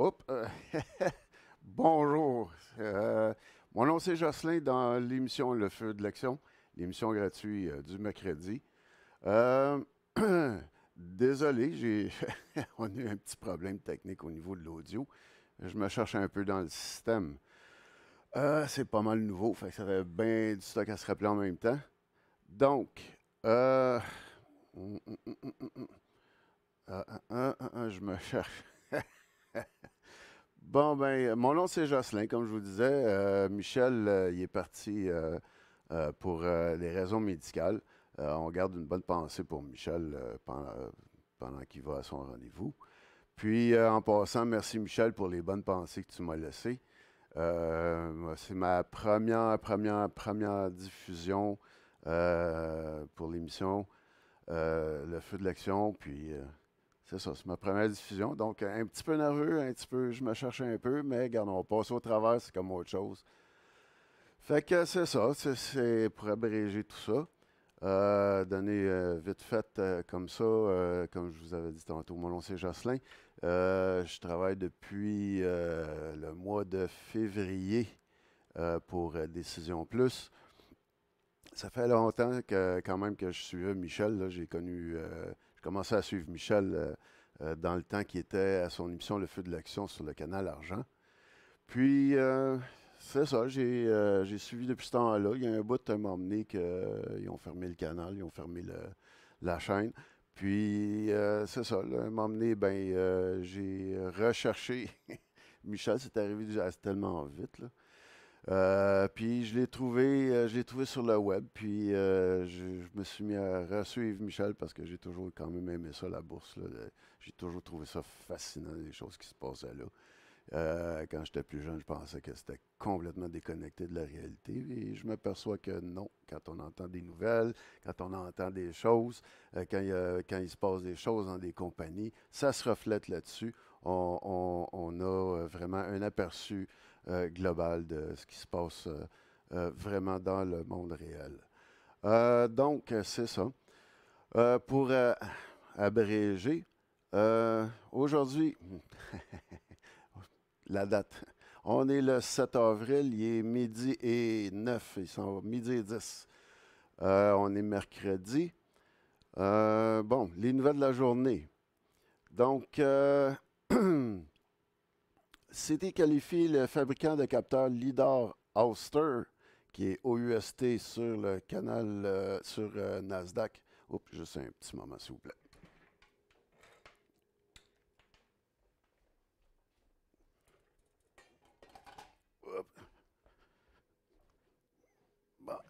Euh, bonjour! Euh, mon nom, c'est Jocelyn dans l'émission Le Feu de l'Action, l'émission gratuite euh, du mercredi. désolé, j'ai on a eu un petit problème technique au niveau de l'audio. Je me cherche un peu dans le système. c'est pas mal nouveau, fait que ça fait bien du stock à se rappeler en même temps. Donc, je me cherche. Bon, ben, euh, mon nom, c'est Jocelyn, comme je vous disais. Euh, Michel, euh, il est parti pour des raisons médicales. on garde une bonne pensée pour Michel pendant, pendant qu'il va à son rendez-vous. Puis, en passant, merci Michel pour les bonnes pensées que tu m'as laissées. c'est ma première, première, première diffusion pour l'émission Le Feu de l'Action. Puis, c'est ça, c'est ma première diffusion. Donc, un petit peu nerveux, un petit peu, je me cherchais un peu, mais regarde, on passe au travers, c'est comme autre chose. Fait que c'est ça, c'est pour abréger tout ça. Euh, donner euh, vite fait euh, comme ça, comme je vous avais dit tantôt, mon nom c'est Jocelyn. je travaille depuis le mois de février pour Décision Plus. Ça fait longtemps que quand même que je suis Michel, j'ai connu commencé à suivre Michel euh, euh, dans le temps qui était à son émission Le Feu de l'Action sur le canal Argent. Puis, euh, c'est ça, j'ai suivi depuis ce temps-là. Il y a un bout de temps donné qu'ils ont fermé le canal, ils ont fermé le, la chaîne. Puis, c'est ça, là, un moment ben, j'ai recherché. Michel, c'est arrivé tellement vite. Là. Euh, puis je l'ai trouvé, euh, je l'ai trouvé sur le web. Puis euh, je, me suis mis à suivre Michel parce que j'ai toujours quand même aimé ça, la bourse. J'ai toujours trouvé ça fascinant, les choses qui se passaient là. quand j'étais plus jeune, je pensais que c'était complètement déconnecté de la réalité. Et je m'aperçois que non. Quand on entend des nouvelles, quand on entend des choses, quand, il, se passe des choses dans des compagnies, ça se reflète là-dessus. on, a vraiment un aperçu euh, de ce qui se passe euh, euh, vraiment dans le monde réel. donc, c'est ça. pour abréger, aujourd'hui, la date, on est le 7 avril, il est midi et 9, il sont midi et 10. on est mercredi. bon, les nouvelles de la journée. Donc, euh, C'était qualifié le fabricant de capteurs LIDAR Auster, qui est OUST sur le canal, euh, sur euh, Nasdaq. Oups, juste un petit moment, s'il vous plaît.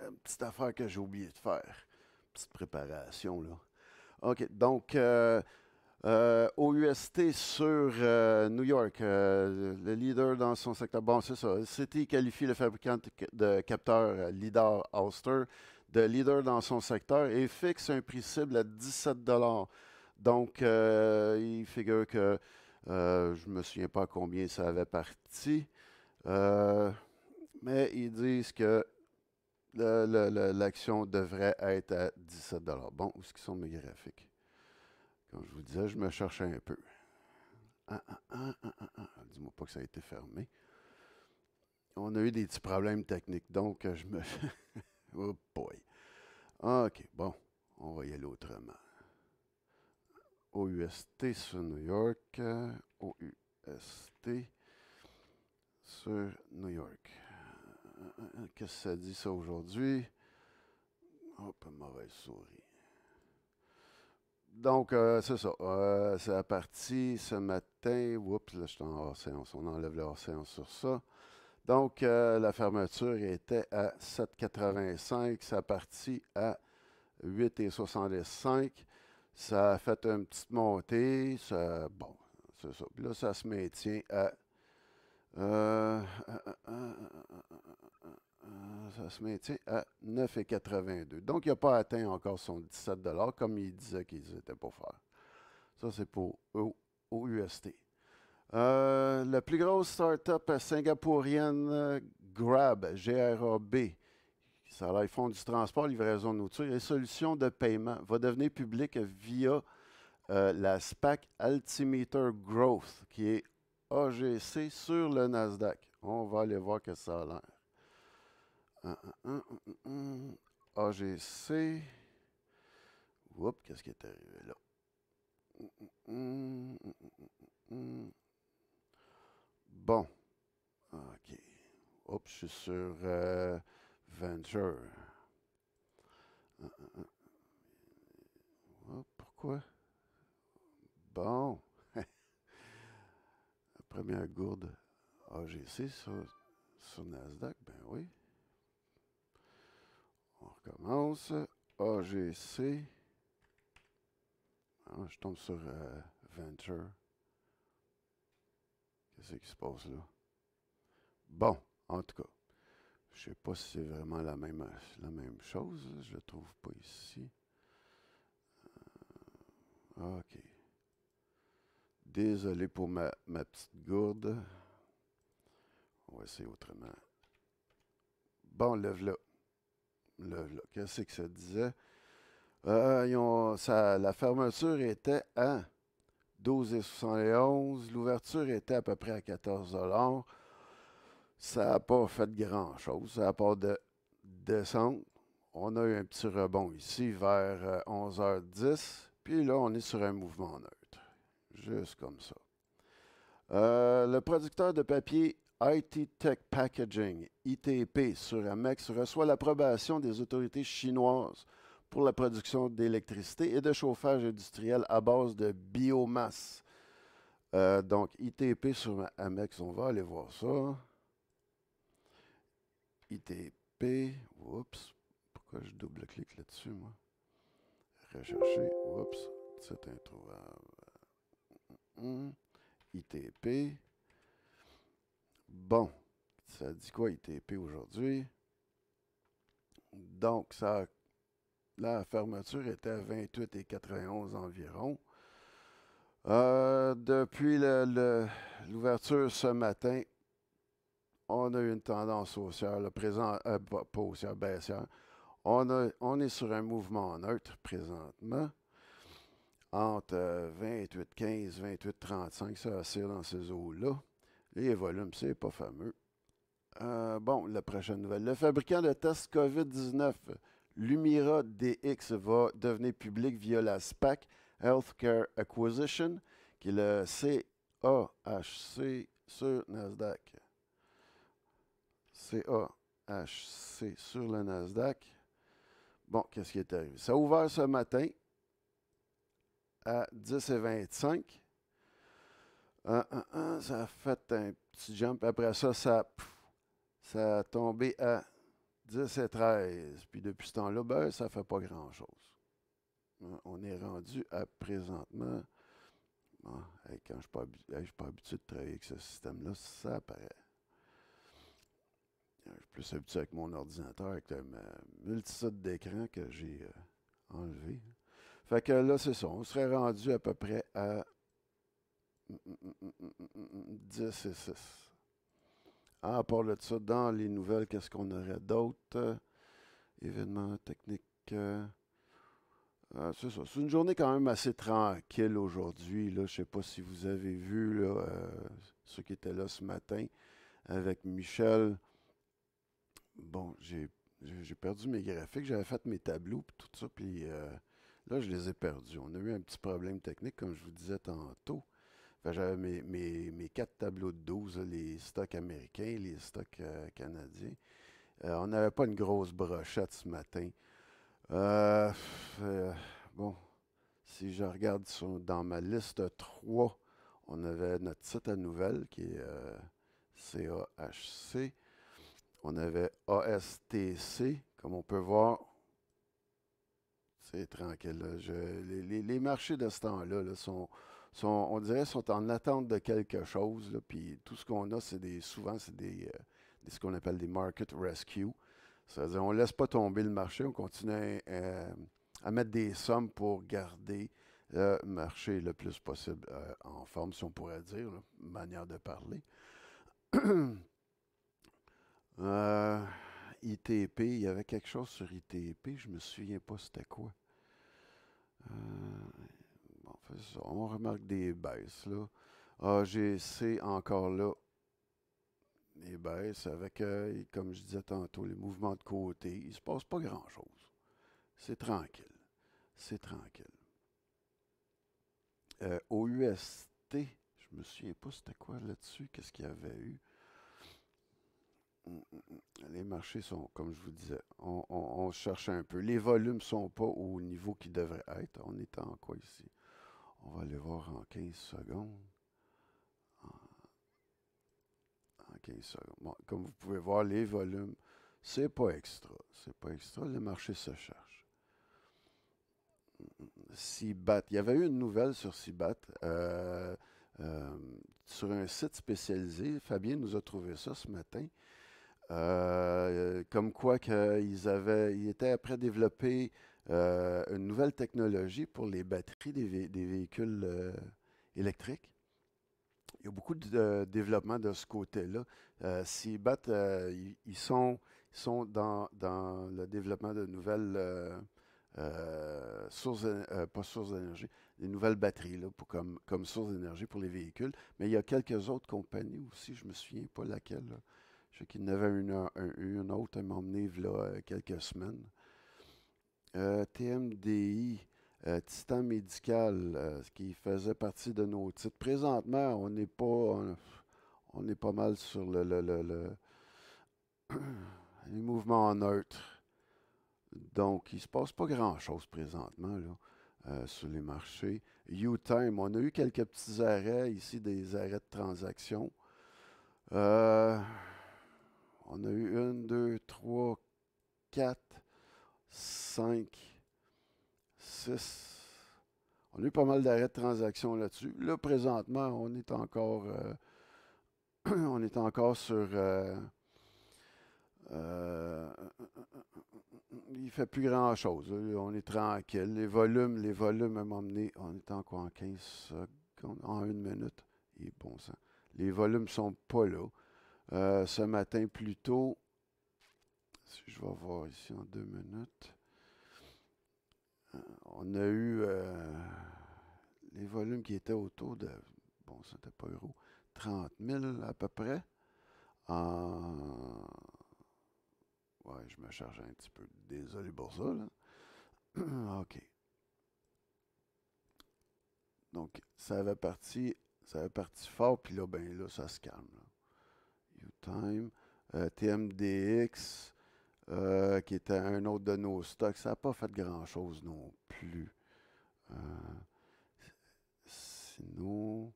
une petite affaire que j'ai oublié de faire. Petite préparation, là. OK, donc... Euh, euh, OUST sur euh, New York, euh, le leader dans son secteur. Bon, c'est ça. City qualifie le fabricant de capteurs LIDAR Auster de leader dans son secteur et fixe un prix cible à 17 Donc, il figure que je ne me souviens pas combien ça avait parti, mais ils disent que l'action devrait être à 17 Bon, où ce sont mes graphiques? Comme je vous disais, je me cherchais un peu. Ah ah ah, ah, ah, ah, Dis-moi pas que ça a été fermé. On a eu des petits problèmes techniques, donc je me. oh boy. OK, bon, on va y aller autrement. OUST sur New York. OUST sur New York. Euh, euh, euh, qu'est-ce que ça dit ça aujourd'hui? Hop, mauvaise souris. Donc, euh, c'est ça. Euh, c'est parti ce matin. Oups, là, je suis en hors-séance. On enlève le hors-séance sur ça. Donc, euh, la fermeture était à 7,85. Ça a parti à 8,75, Ça a fait une petite montée. bon, c'est ça. Puis là, ça se maintient à. Euh, euh, ça se maintient à 9,82. Donc, il n'a pas atteint encore son 17 comme il disait qu'ils étaient pour faire. Ça, c'est pour OUST. Euh, la plus grosse start-up singapourienne, Grab, GRAB, ça font du transport, livraison de nourriture et solutions de paiement, va devenir publique via euh, la SPAC Altimeter Growth, qui est AGC sur le Nasdaq. On va aller voir que ça a l'air. AGC. Oups, qu'est-ce qui est arrivé là? Bon. OK. Oups, je suis sur euh, Venture. pourquoi? Bon. première gourde AGC sur Nasdaq, ben oui. On recommence. AGC. Ah, je tombe sur euh, Venture. Qu'est-ce qui se passe là? Bon, en tout cas. Je sais pas si c'est vraiment la même, la même chose. Je le trouve pas ici. Euh, OK. Désolé pour ma, ma petite gourde. On va essayer autrement. Bon, lève-le. Qu'est-ce que ça disait? Euh, la fermeture était à 12,71. L'ouverture était à peu près à 14 Ça n'a pas fait grand-chose, à part de descendre. On a eu un petit rebond ici vers 11h10. Euh, puis là, on est sur un mouvement neutre. Juste comme ça. Euh, le producteur de papier IT Tech Packaging, ITP, sur Amex reçoit l'approbation des autorités chinoises pour la production d'électricité et de chauffage industriel à base de biomasse. Euh, donc, ITP sur Amex, on va aller voir ça. ITP, oups, pourquoi je double-clique là-dessus, moi? Rechercher, oups, c'est introuvable. Mm, mm, mm. ITP, Bon, ça dit quoi ITP aujourd'hui? Donc, ça, la fermeture était à 28,91 environ. Euh, depuis l'ouverture ce matin, on a eu une tendance haussière, le présent, euh, baissière. On, est sur un mouvement neutre présentement, entre 28,15, euh, 28,35, ça oscille dans ces eaux-là. Les volumes, c'est pas fameux. Euh, bon, la prochaine nouvelle. Le fabricant de tests COVID-19, Lumira DX, va devenir public via la SPAC Healthcare Acquisition, qui est le CAHC sur Nasdaq. CAHC sur le Nasdaq. Bon, qu'est-ce qui est arrivé? Ça a ouvert ce matin à 10h25. Un, ah, ah, ah, ça a fait un petit jump. Après ça, ça, a tombé à 10 et 13. Puis depuis ce temps-là, ben, ça ne fait pas grand-chose. On est rendu à présentement. quand je ne suis pas habitué de travailler avec ce système-là, ça apparaît. Je suis plus habitué avec mon ordinateur, avec ma multitude d'écran que j'ai euh, enlevé. Fait que là, c'est ça. On serait rendu à peu près à 10 et 6. Ah, à part de ça, dans les nouvelles, qu'est-ce qu'on aurait d'autre? événements techniques. Euh, ah, c'est ça. C'est une journée quand même assez tranquille aujourd'hui. Je ne sais pas si vous avez vu euh, ceux qui étaient là ce matin avec Michel. Bon, j'ai perdu mes graphiques. J'avais fait mes tableaux et tout ça. Puis euh, là, je les ai perdus. On a eu un petit problème technique, comme je vous disais tantôt j'avais mes, mes, quatre tableaux de 12, les stocks américains, les stocks euh, canadiens. Euh, on n'avait pas une grosse brochette ce matin. Euh, bon, si je regarde dans ma liste 3, on avait notre site à nouvelles qui est CAHC. On avait ASTC. Comme on peut voir, c'est tranquille. les, marchés de ce temps là, sont on dirait, sont en attente de quelque chose. puis tout ce qu'on a, c'est des, souvent, c'est des, euh, ce qu'on appelle des market rescue. C'est-à-dire, on ne laisse pas tomber le marché, on continue euh, à, mettre des sommes pour garder le marché le plus possible euh, en forme, si on pourrait dire, manière de parler. ITP, il y avait quelque chose sur ITP, je ne me souviens pas c'était quoi on remarque des baisses. Là. AGC ah, encore là, des baisses avec, euh, comme je disais tantôt, les mouvements de côté. Il ne se passe pas grand-chose. C'est tranquille. C'est tranquille. Au euh, OUST, je me souviens pas c'était quoi là-dessus, qu'est-ce qu'il y avait eu. Mm, mm, mm. Les marchés sont, comme je vous disais, on, cherche un peu. Les volumes ne sont pas au niveau qu'ils devraient être. On est en quoi ici? On va aller voir en 15 secondes. En 15 secondes. comme vous pouvez voir, les volumes, c'est pas extra. C'est pas extra. Le marché se cherche. Cibat. Il y avait eu une nouvelle sur Cibat. Euh, euh, sur un site spécialisé. Fabien nous a trouvé ça ce matin. Euh, comme quoi qu'ils avaient, ils étaient après développer euh, une nouvelle technologie pour les batteries des, véhicules euh, électriques. Il y a beaucoup de, euh, développement de ce côté-là. Euh, S'ils ils, sont, dans, le développement de nouvelles sources, d'énergie, des nouvelles batteries pour, comme, comme source d'énergie pour les véhicules. Mais il y a quelques autres compagnies aussi, je ne me souviens pas laquelle. Je sais qu'il y en avait une, autre à m'emmener il y quelques semaines. Euh, TMDI, euh, Titan Médical, euh, ce qui faisait partie de nos titres. Présentement, on n'est pas. On, pas mal sur le, le, le, les mouvements neutres. Donc, il ne se passe pas grand-chose présentement sur les marchés. U-Time, on a eu quelques petits arrêts ici, des arrêts de transaction. on a eu une, deux, trois, quatre, 5, 6. On a eu pas mal d'arrêts de transactions là-dessus. Là, présentement, on est encore, euh, on est encore sur. Euh, euh, il fait plus grand-chose. On est tranquille. Les volumes, les volumes à m'emmener. On est encore en 15 en une minute. Et bon Les volumes ne sont pas là. Euh, ce matin, plus tôt, si je vais voir ici en deux minutes. Euh, on a eu euh, les volumes qui étaient autour de, bon, n'était pas euros, 30 000 à peu près. Ouais, je me charge un petit peu. Désolé pour ça. OK. Donc, ça avait parti, ça avait parti fort, puis là, ben là, ça se calme. Utime, time euh, TMDX, euh, qui était un autre de nos stocks. Ça n'a pas fait grand-chose non plus. Euh, sinon,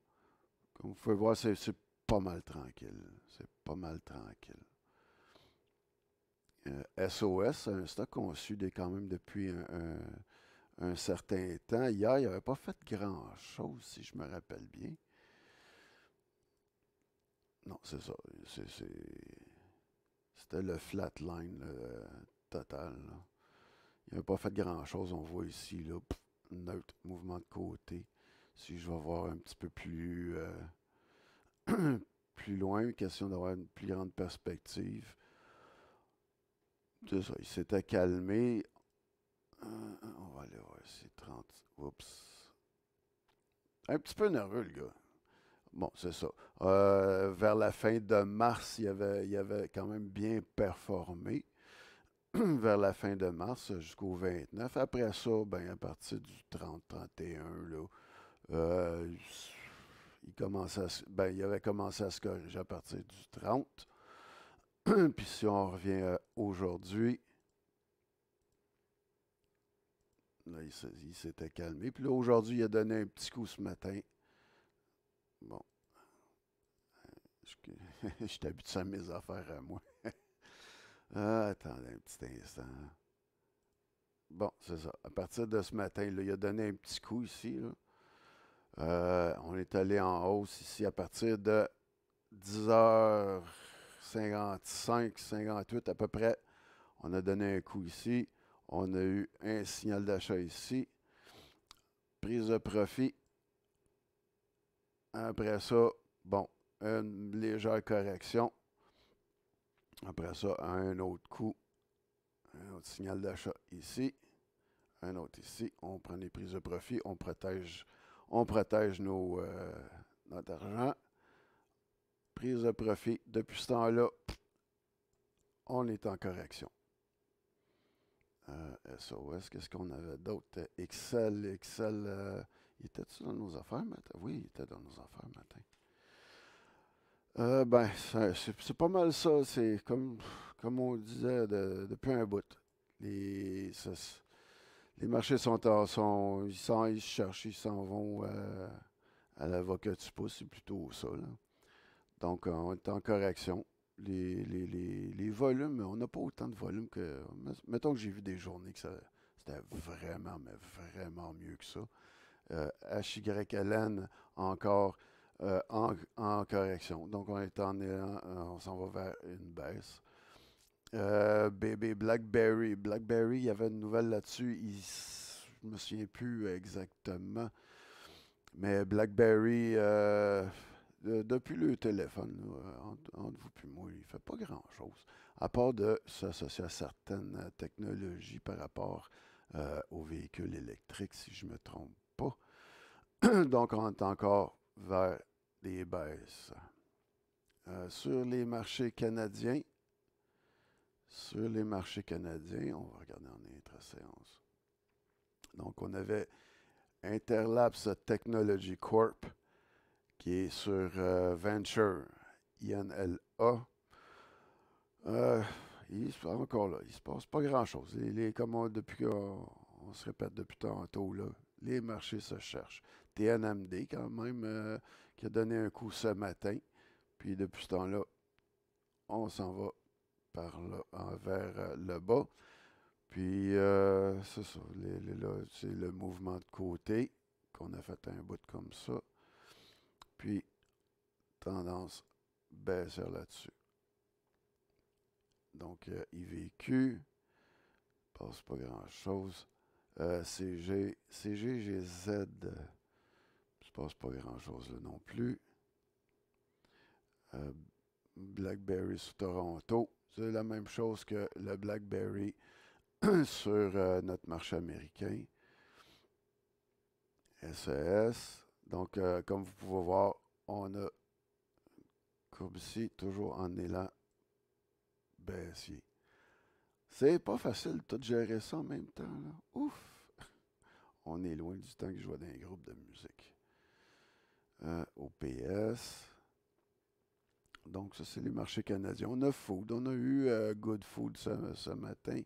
comme vous pouvez voir, c'est pas mal tranquille. C'est pas mal tranquille. SOS, euh, un stock qu'on a quand même depuis un, un, certain temps. Hier, il n'avait pas fait grand-chose, si je me rappelle bien. Non, c'est ça. C'est c'était le flatline line euh, total. Il n'avait pas fait grand-chose. On voit ici, là, mouvement de côté. Si je vais voir un petit peu plus, euh, plus loin, question d'avoir une plus grande perspective. Ça, il s'était calmé. Euh, on va aller voir, ici. 30. Oups. Un petit peu nerveux, le gars. Bon, c'est ça. Euh, vers la fin de mars, il avait, il avait quand même bien performé. vers la fin de mars jusqu'au 29. Après ça, ben, à partir du 30-31, là, euh, il, commençait à, ben, il avait commencé à se corriger à partir du 30. Puis si on revient euh, aujourd'hui, là, il s'était calmé. Puis là, aujourd'hui, il a donné un petit coup ce matin Bon. Euh, je suis habitué à mes affaires à moi. Ah, attendez un petit instant. Bon, c'est ça. À partir de ce matin, il a donné un petit coup ici. Euh, on est allé en hausse ici à partir de 10h55, 58 à peu près. On a donné un coup ici. On a eu un signal d'achat ici. Prise de profit après ça, bon, une légère correction. Après ça, un autre coup. Un autre signal d'achat ici. Un autre ici. On prend les prises de profit. On protège, on protège nos, euh, notre argent. Prise de profit. Depuis ce temps-là, on est en correction. Euh, SOS, qu'est-ce qu'on avait d'autre? Excel, Excel. Euh, il était dans nos affaires matin? Oui, il était dans nos affaires matin. Euh, ben, c'est pas mal ça. C'est comme, comme on disait depuis un bout. Les, les marchés sont, sont, ils, sont, ils cherchent, ils s'en vont euh, à l'avocat du pouce, c'est plutôt ça. Hein. Donc, on est en correction. Les, les, volumes, on n'a pas autant de volume que. Mettons que j'ai vu des journées que c'était vraiment, mais vraiment mieux que ça. HYLN euh, encore euh, en, correction. Donc, on est en euh, on s'en va vers une baisse. bébé Blackberry. Blackberry, il y avait une nouvelle là-dessus. Je ne me souviens plus exactement. Mais Blackberry, depuis le téléphone, entre, vous et moi, il fait pas grand-chose. À part de s'associer à certaines technologies par rapport aux véhicules électriques, si je me trompe pas. Donc, on est encore vers des baisses. Euh, sur les marchés canadiens, sur les marchés canadiens, on va regarder en intra-séance. Donc, on avait Interlapse Technology Corp, qui est sur euh, Venture, INLA. Euh, il, encore là, il ne se passe pas grand-chose. Les, est comme depuis qu'on on se répète depuis tantôt, là, les marchés se cherchent. TNMD, quand même, euh, qui a donné un coup ce matin. Puis depuis ce temps-là, on s'en va par là, envers euh, le bas. Puis, euh, c'est ça. c'est le mouvement de côté qu'on a fait un bout comme ça. Puis, tendance baissière là-dessus. Donc, il IVQ, passe pas grand-chose. Euh, CG, CGGZ. Z. il se passe pas grand-chose là non plus. Euh, BlackBerry sur Toronto. C'est la même chose que le BlackBerry sur euh, notre marché américain. SES. E donc, comme vous pouvez voir, on a courbe ici, toujours en élan baissier. C'est pas facile de tout gérer ça en même temps. Ouf! on est loin du temps que je vois d'un groupe de musique. Euh, au Donc, ça, c'est les marchés canadiens. On a Food. On a eu euh, Good Food ce, matin,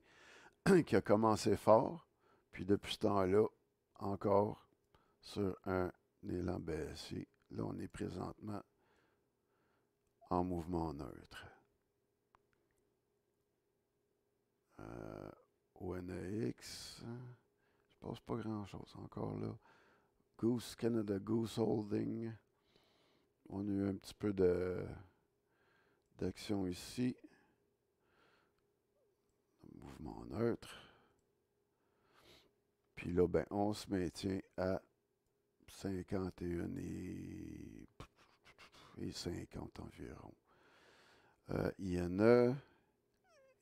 qui a commencé fort. Puis, depuis ce temps-là, encore sur un élan baissé. Là, on est présentement en mouvement neutre. Euh, ONX ne passe pas grand-chose encore là. Goose Canada, Goose Holding. On a eu un petit peu de d'action ici. Mouvement neutre. Puis là, ben, on se maintient à 51 et, 50 environ. Euh, INE,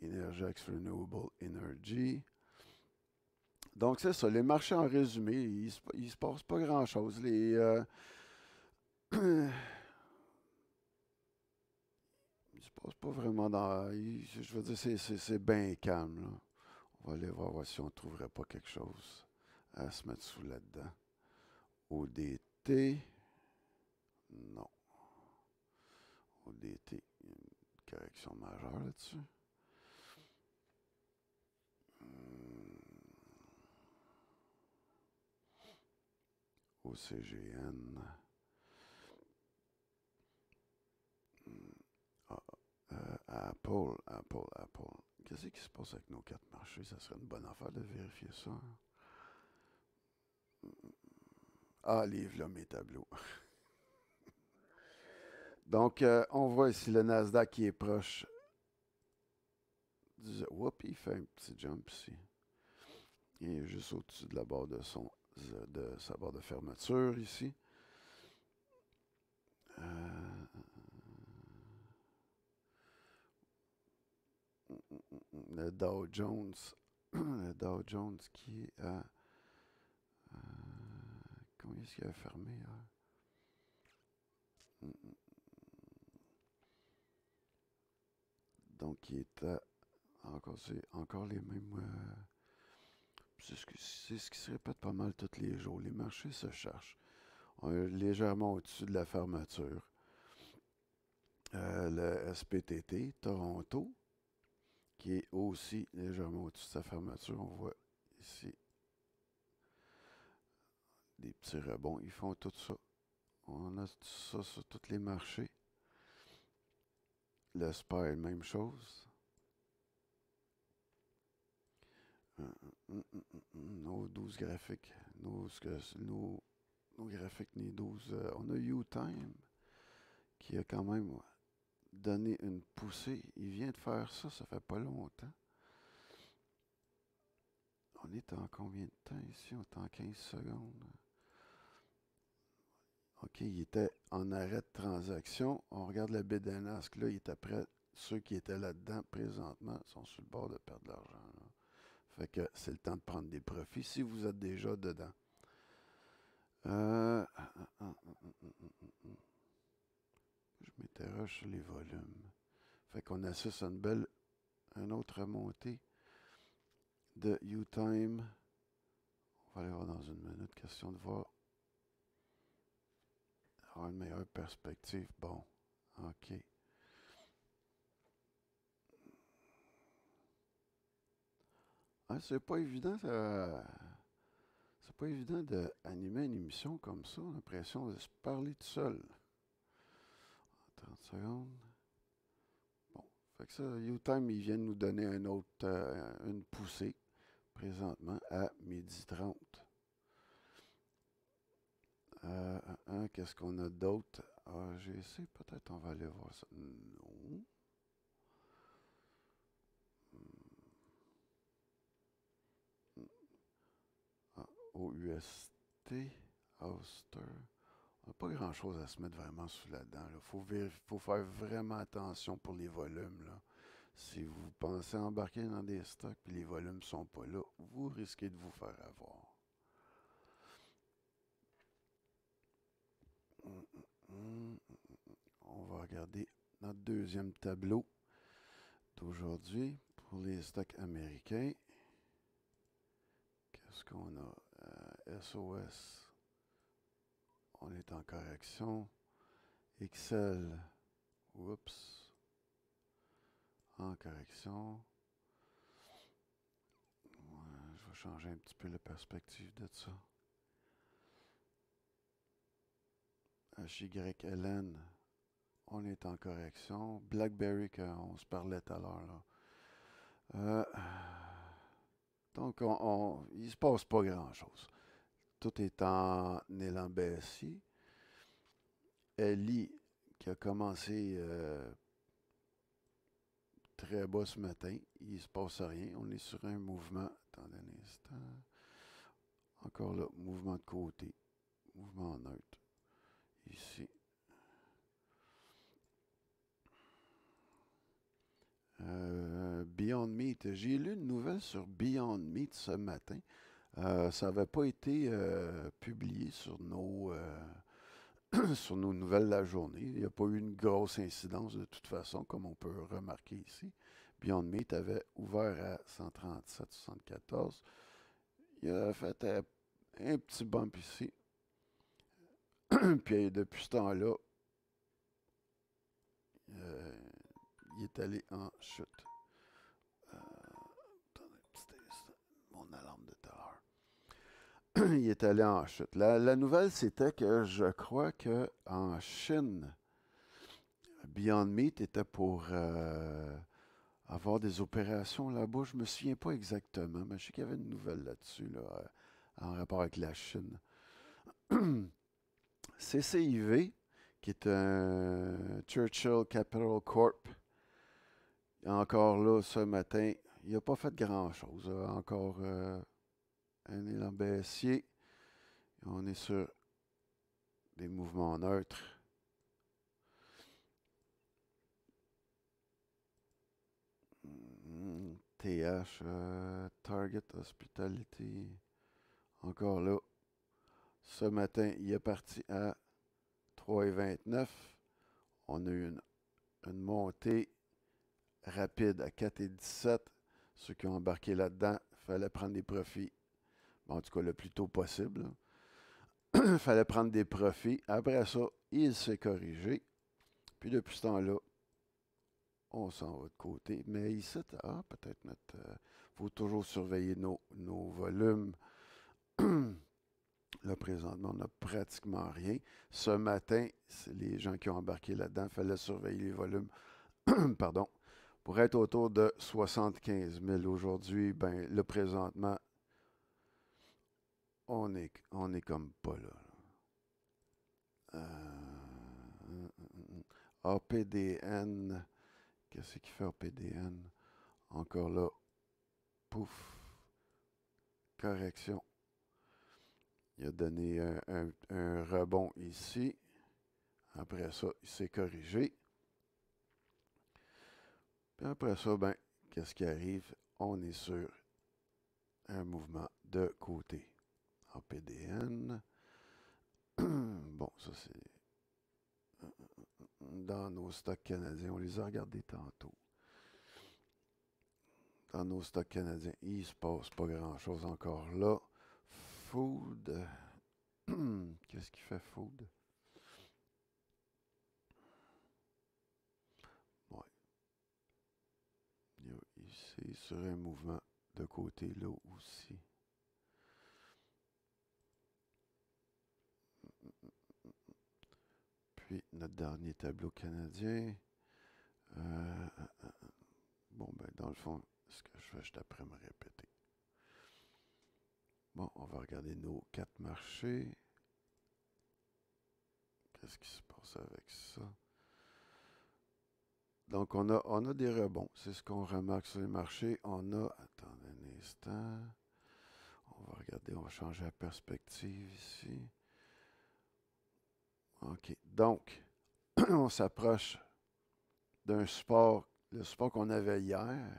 Energex Renewable Energy. Donc, c'est ça. Les marchés, en résumé, il ne se passe pas grand-chose. Les. ne euh, se passe pas vraiment dans. je veux dire, c'est bien calme. On va aller voir, voir si on ne trouverait pas quelque chose à se mettre sous là-dedans. ODT. Non. ODT. Une correction majeure là-dessus. OCGN. Hmm. Ah, euh, Apple, Apple, Apple. Qu'est-ce qui se passe avec nos quatre marchés? Ça serait une bonne affaire de vérifier ça. Hmm. Ah, livre là mes tableaux. Donc, euh, on voit ici le Nasdaq qui est proche. Du... il fait un petit jump ici. Il est juste au-dessus de la barre de son de savoir de fermeture ici. Euh, le Dow Jones, le Dow Jones qui a... Euh, Comment est-ce qu'il a fermé hein? Donc il est encore les mêmes. Euh, c'est ce, qui se répète pas mal tous les jours. Les marchés se cherchent. On euh, est légèrement au-dessus de la fermeture. Euh, le SPTT, Toronto, qui est aussi légèrement au-dessus de sa fermeture. On voit ici des petits rebonds. Ils font tout ça. On a tout ça sur tous les marchés. Le SPY, même chose. nos 12 graphiques, nos, nous, nos graphiques, 12. Euh, on a U-Time qui a quand même donné une poussée. Il vient de faire ça, ça fait pas longtemps. On est en combien de temps ici? On est en 15 secondes. OK, il était en arrêt de transaction. On regarde la BDNASC, là, il est après Ceux qui étaient là-dedans présentement sont sur le bord de perdre de l'argent. Fait que c'est le temps de prendre des profits si vous êtes déjà dedans. je m'interroge sur les volumes. Fait qu'on ça, à une belle, une autre montée de U-Time. On va aller voir dans une minute. Question de voir. Avoir une meilleure perspective. Bon. OK. Ce c'est pas évident. C'est pas évident d'animer une émission comme ça. On a l'impression de se parler tout seul. 30 secondes. Bon. Fait que ça, YouTime, ils viennent nous donner un autre, euh, une poussée présentement à 12h30. Euh, euh, qu'est-ce qu'on a d'autre? AGC, peut-être on va aller voir ça. Non. OUST u On n'a pas grand-chose à se mettre vraiment sous la dent. Il faut, faire vraiment attention pour les volumes. Si vous pensez embarquer dans des stocks et les volumes ne sont pas là, vous risquez de vous faire avoir. On va regarder notre deuxième tableau d'aujourd'hui pour les stocks américains. Qu'est-ce qu'on a SOS. On est en correction. Excel. Oups. En correction. je vais changer un petit peu la perspective de ça. HYLN. On est en correction. Blackberry on se parlait tout à l'heure. Euh, donc, il ne se passe pas grand-chose tout est en élan Elle Ellie, qui a commencé euh, très bas ce matin, il ne se passe rien. On est sur un mouvement. Attendez un instant. Encore là, mouvement de côté, mouvement neutre. Ici. Euh, Beyond Meat. J'ai lu une nouvelle sur Beyond Meat ce matin. Euh, ça n'avait pas été euh, publié sur nos, euh, sur nos nouvelles de la journée. Il n'y a pas eu une grosse incidence de toute façon, comme on peut remarquer ici. Beyond Meat avait ouvert à 137,74. Il a fait un, un petit bump ici. Puis depuis ce temps-là, il est allé en chute. il est allé en chute. La, nouvelle, c'était que je crois que en Chine, Beyond Meat était pour euh, avoir des opérations là-bas. Je me souviens pas exactement, mais je sais qu'il y avait une nouvelle là-dessus, euh, en rapport avec la Chine. CCIV, qui est un Churchill Capital Corp. Encore là, ce matin, il n'a pas fait grand-chose. Euh, encore. Un élan baissier. On est sur des mouvements neutres. TH, euh, Target Hospitality. Encore là. Ce matin, il est parti à 3,29. On a eu une, montée rapide à 4,17. Ceux qui ont embarqué là-dedans, il fallait prendre des profits en tout cas le plus tôt possible. Il fallait prendre des profits. Après ça, il s'est corrigé. Puis depuis ce temps-là, on s'en va de côté. Mais ici, ah, peut-être notre. Euh, faut toujours surveiller nos, volumes. Là, présentement, on n'a pratiquement rien. Ce matin, les gens qui ont embarqué là-dedans, il fallait surveiller les volumes. pardon. Pour être autour de 75 000 aujourd'hui, ben, le présentement, on est, on est comme pas là. Euh, hum, hum, hum, APDN, qu'est-ce qu'il fait APDN? Encore là, pouf, correction. Il a donné un, rebond ici. Après ça, il s'est corrigé. après ça, ben, qu'est-ce qui arrive? On est sur un mouvement de côté. PDN. bon, ça c'est dans nos stocks canadiens. On les a regardés tantôt. Dans nos stocks canadiens, il se passe pas grand-chose encore là. Food. Qu'est-ce qui fait food? Ouais. Ici, sur un mouvement de côté là aussi. puis notre dernier tableau canadien. Euh, bon, ben, dans le fond, ce que je fais, je t'apprends à me répéter. Bon, on va regarder nos quatre marchés. Qu'est-ce qui se passe avec ça? Donc, on a, on a des rebonds. C'est ce qu'on remarque sur les marchés. On a, attendez un instant. On va regarder, on va changer la perspective ici. OK. Donc, on s'approche d'un support, le support qu'on avait hier.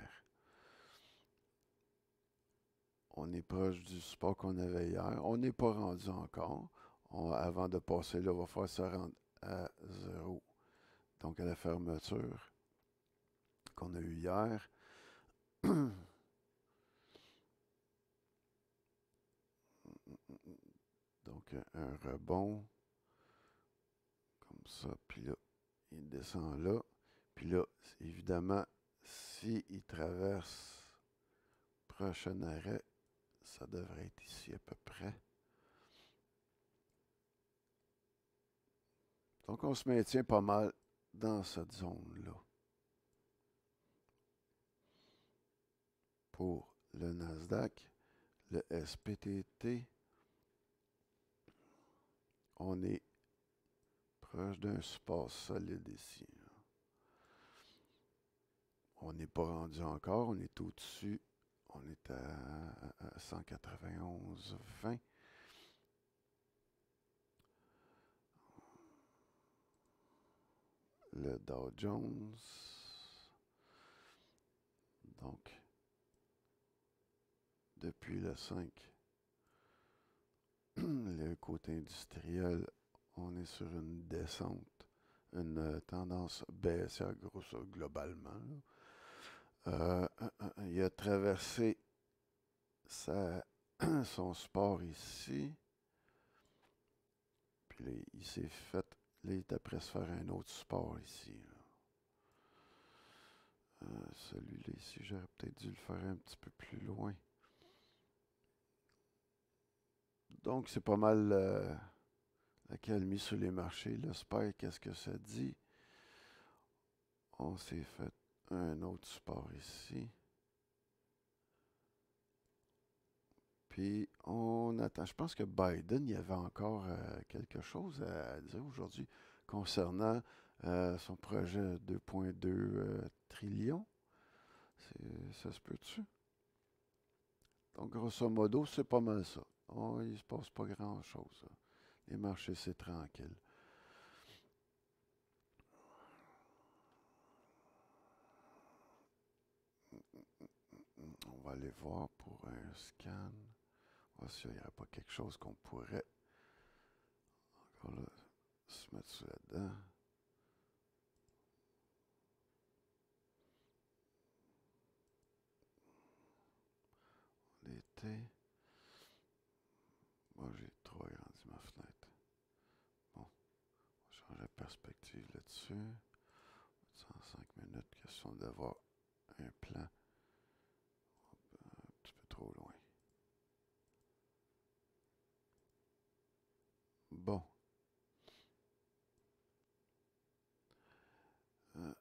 On est proche du support qu'on avait hier. On n'est pas rendu encore. avant de passer là, on va faire se rendre à zéro. Donc, à la fermeture qu'on a eue hier. Donc, un rebond ça, puis là, il descend là. Puis là, évidemment, s'il il traverse prochain arrêt, ça devrait être ici à peu près. Donc on se maintient pas mal dans cette zone-là. Pour le Nasdaq, le SPTT, on est d'un support solide ici. On n'est pas rendu encore, on est au-dessus. On est à 191, 20. Le Dow Jones. Donc, depuis le 5, le côté industriel on est sur une descente, une euh, tendance baissière grosso globalement. Euh, euh, il a traversé son sport ici. Puis il s'est fait. Là, il est après se faire un autre sport ici. Celui-là ici, j'aurais peut-être dû le faire un petit peu plus loin. Donc, c'est pas mal. La calme sur les marchés, le spike, qu'est-ce que ça dit? On s'est fait un autre support ici. Puis on attend. Je pense que Biden, il y avait encore euh, quelque chose à dire aujourd'hui concernant euh, son projet 2.2 euh, trillions. Ça se peut-tu? Donc, grosso modo, c'est pas mal ça. il ne se passe pas grand-chose. Hein. Et marcher c'est tranquille. On va aller voir pour un scan. Voir s'il n'y a pas quelque chose qu'on pourrait encore là, se mettre sous là-dedans. L'été. perspective là-dessus. 105 minutes, question d'avoir un plan un petit peu trop loin. Bon. Euh.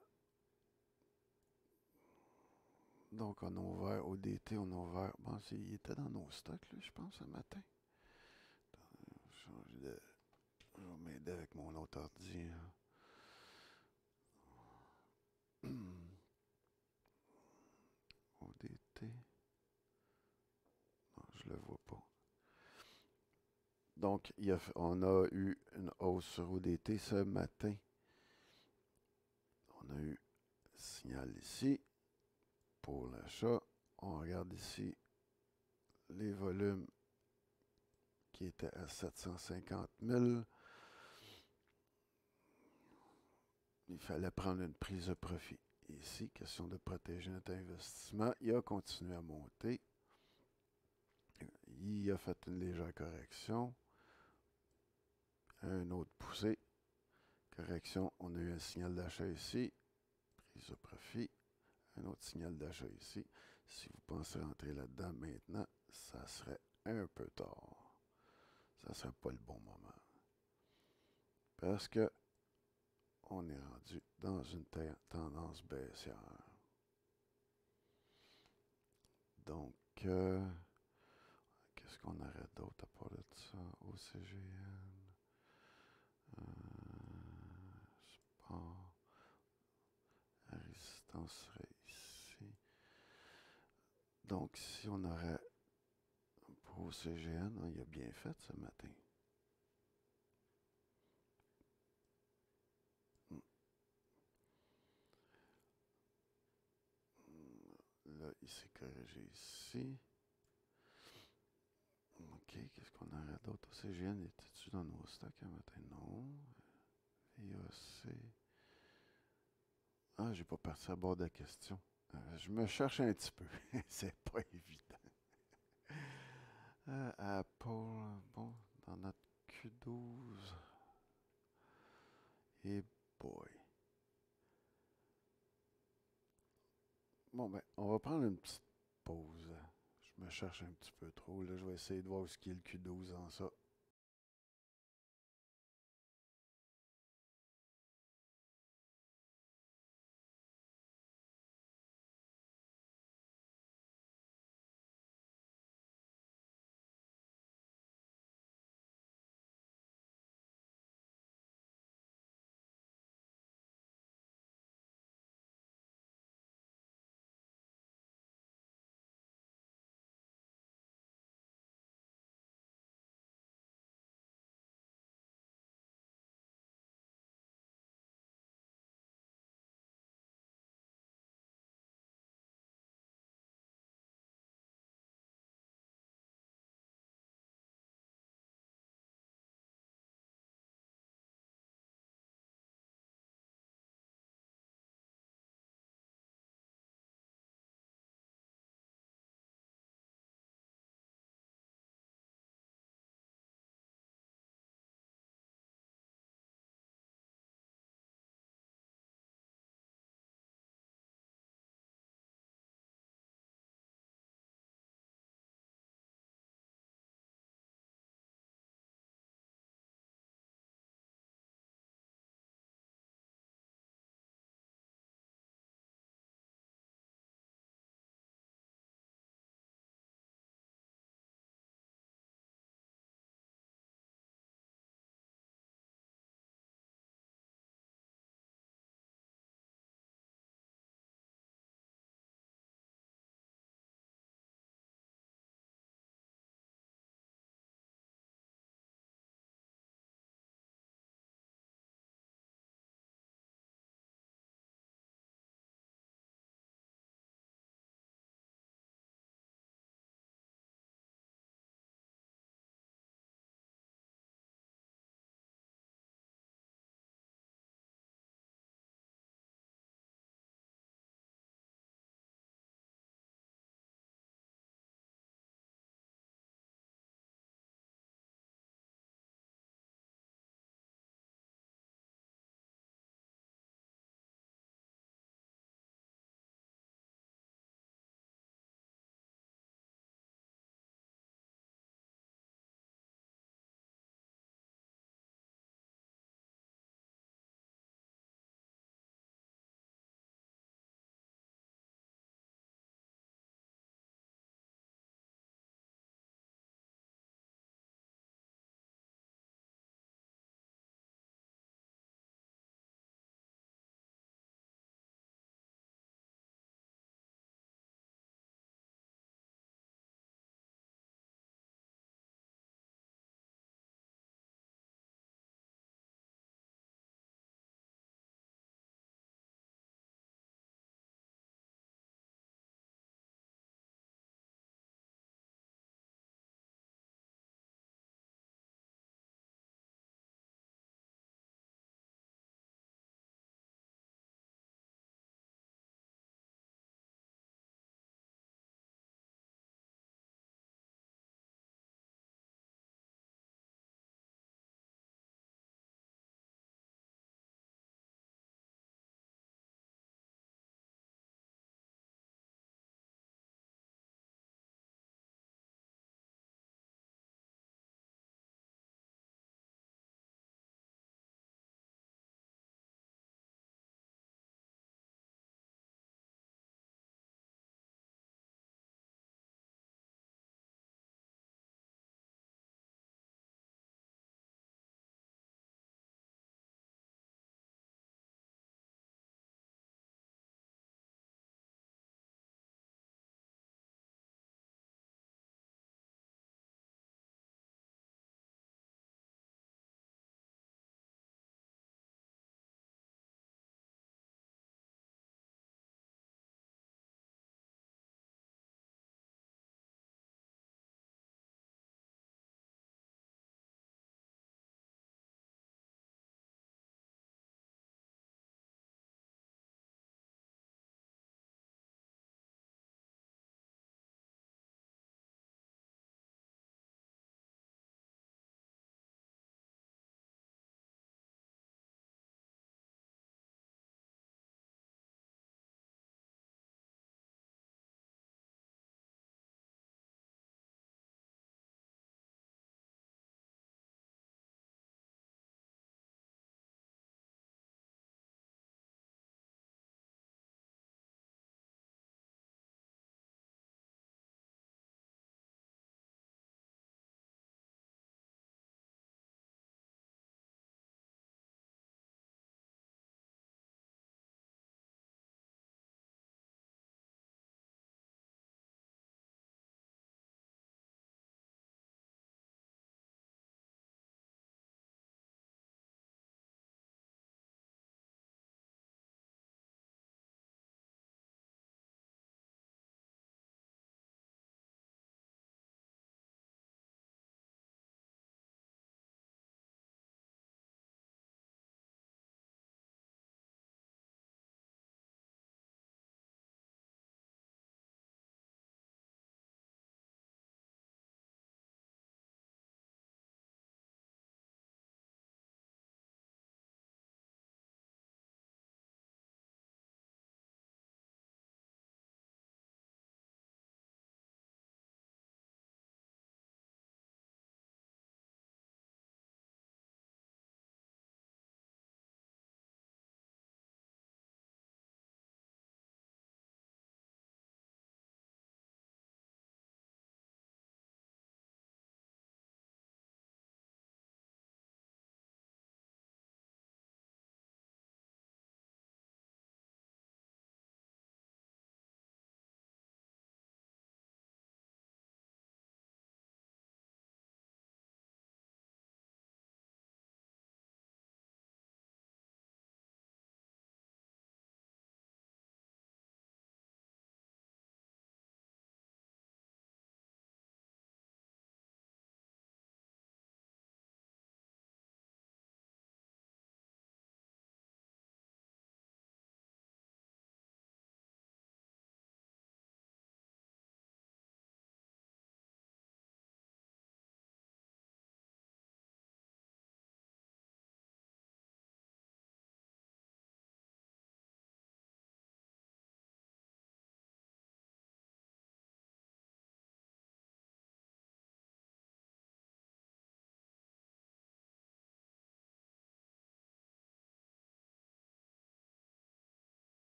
Donc, on a ouvert au DT, on a ouvert. Bon, il était dans nos stocks, je pense, ce matin. de. Je vais m'aider avec mon autre ordi. Hein. ODT. Non, je le vois pas. Donc, on a eu une hausse sur ODT ce matin. On a eu signal ici pour l'achat. On regarde ici les volumes qui étaient à 750 000. Il fallait prendre une prise de profit. Ici, question de protéger notre investissement. Il a continué à monter. Il a fait une légère correction. Un autre poussé. Correction, on a eu un signal d'achat ici. Prise de profit. Un autre signal d'achat ici. Si vous pensez rentrer là-dedans maintenant, ça serait un peu tard. Ça ne serait pas le bon moment. Parce que on est rendu dans une tendance baissière. Donc, euh, qu'est-ce qu'on aurait d'autre à parler de ça au CGN? Euh, La résistance serait ici. Donc, si on aurait pour hein, il a bien fait ce matin. il s'est corrigé ici. OK, qu'est-ce qu'on a d'autre? OCGN, est tu dans nos stocks un matin? Non. Ah, j'ai pas parti à bord de la question. Euh, je me cherche un petit peu. C'est pas évident. Euh, Apple, bon, dans notre Q12. Et eh boy. Bon, ben, on va prendre une petite pause. Je me cherche un petit peu trop. Là, je vais essayer de voir où ce qu'il y a le Q12 en ça.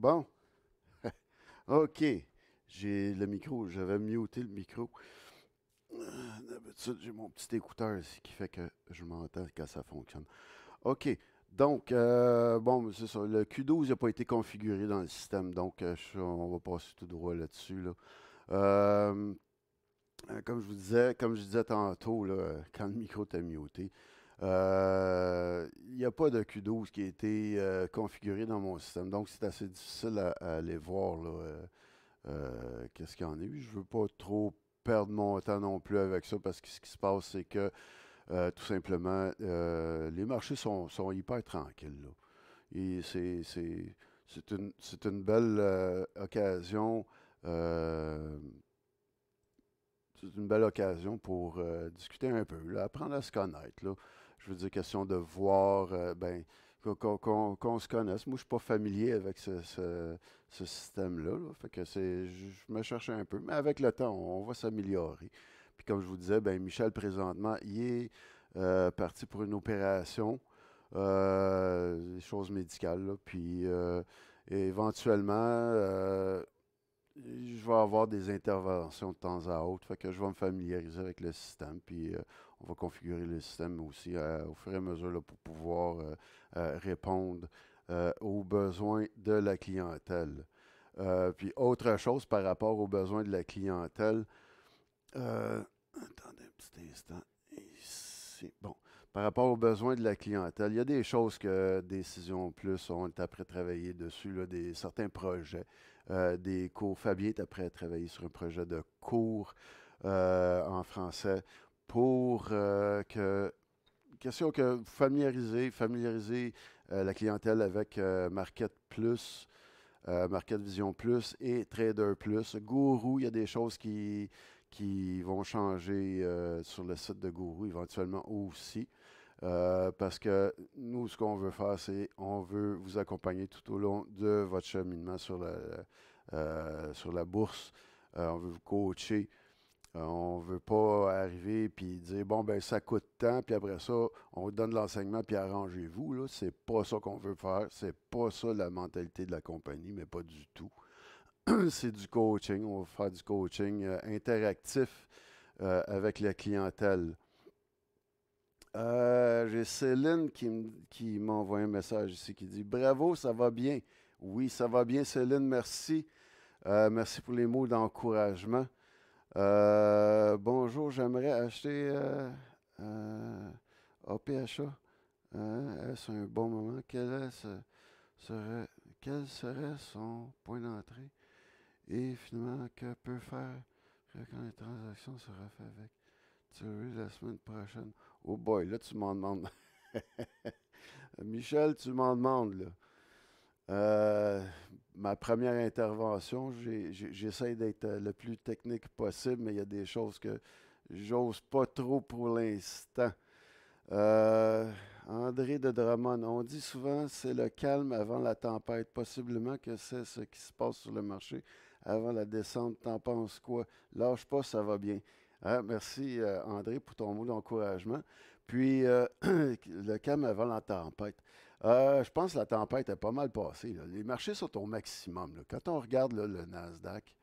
Bon. OK. J'ai le micro. J'avais muté le micro. D'habitude, j'ai mon petit écouteur, ce qui fait que je m'entends quand ça fonctionne. OK. Donc, euh, bon, c'est ça. Le Q12 n'a pas été configuré dans le système, donc euh, on va passer tout droit là-dessus. Euh, comme je vous disais, comme je disais tantôt, quand le micro était muté, il euh, n'y a pas de Q12 qui a été euh, configuré dans mon système, donc c'est assez difficile à, aller voir euh, qu'est-ce qu'il y en a Je ne veux pas trop perdre mon temps non plus avec ça parce que ce qui se passe, c'est que tout simplement, les marchés sont, sont hyper tranquilles. c'est une, une, belle occasion. c'est une belle occasion pour discuter un peu, apprendre à se connaître. Là je veux dire, question de voir, euh, ben, qu'on se connaisse. Moi, je ne suis pas familier avec ce, système-là. Fait que c'est, je me cherchais un peu. Mais avec le temps, on, va s'améliorer. Puis comme je vous disais, ben Michel, présentement, il est euh, parti pour une opération, euh, des choses médicales. Puis éventuellement, je vais avoir des interventions de temps à autre. Fait que je vais me familiariser avec le système. Puis on va configurer le système aussi euh, au fur et à mesure pour pouvoir euh, euh, répondre aux besoins de la clientèle. puis autre chose par rapport aux besoins de la clientèle, attendez un petit instant ici. Bon, par rapport aux besoins de la clientèle, il y a des choses que Décision Plus, on est après travailler dessus, là, des, certains projets, des cours. Fabien est après travailler sur un projet de cours. en français pour euh, que question que familiariser, familiariser euh, la clientèle avec euh, Market Plus, Market Vision Plus et Trader Plus. Gourou, il y a des choses qui, vont changer sur le site de Gourou éventuellement aussi. parce que nous, ce qu'on veut faire, c'est on veut vous accompagner tout au long de votre cheminement sur la, sur la bourse. on veut vous coacher euh, on ne veut pas arriver et dire bon ben ça coûte tant puis après ça on vous donne l'enseignement puis arrangez-vous là c'est pas ça qu'on veut faire c'est pas ça la mentalité de la compagnie mais pas du tout c'est du coaching on va faire du coaching euh, interactif euh, avec la clientèle j'ai Céline qui, qui m'a envoyé un message ici qui dit bravo ça va bien oui ça va bien Céline merci merci pour les mots d'encouragement euh, bonjour, j'aimerais acheter euh, euh, hein, euh est-ce un bon moment? Quel, serait, son point d'entrée? Et finalement, que peut faire quand les transactions sera faites avec Thierry la semaine prochaine? Oh boy, là, tu m'en demandes. Michel, tu m'en demandes, là. Euh, ma première intervention, j'essaie d'être euh, le plus technique possible, mais il y a des choses que j'ose pas trop pour l'instant. Euh, André de Drummond, on dit souvent c'est le calme avant la tempête. Possiblement que c'est ce qui se passe sur le marché avant la descente. T'en penses quoi? Lâche pas, ça va bien. Ah, merci euh, André pour ton mot d'encouragement. Puis le calme avant la tempête. Euh, je pense que la tempête est pas mal passée. Les marchés sont au maximum. Quand on regarde le Nasdaq,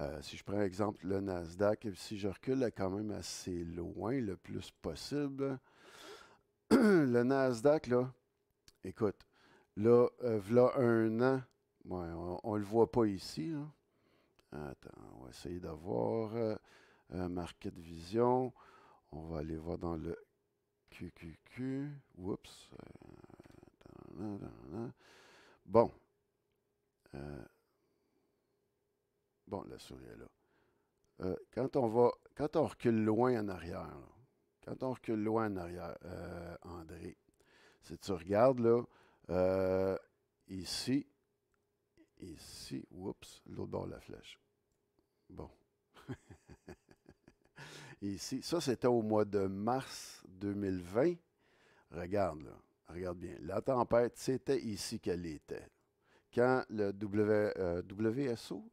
euh, si je prends exemple le Nasdaq, si je recule quand même assez loin le plus possible, le Nasdaq, là, écoute, là, euh, voilà un an, on ne le voit pas ici. Attends, on va essayer d'avoir Market Vision. On va aller voir dans le QQQ. Oups. Bon. Euh, bon, la souris là. Euh, quand on va, quand on recule loin en arrière, quand on recule loin en arrière, euh, André, si tu regardes là, ici, ici, oups, l'autre bord de la flèche. Bon. ici, ça c'était au mois de mars 2020. Regarde là. Regarde bien. La tempête, c'était ici qu'elle était. Quand le euh,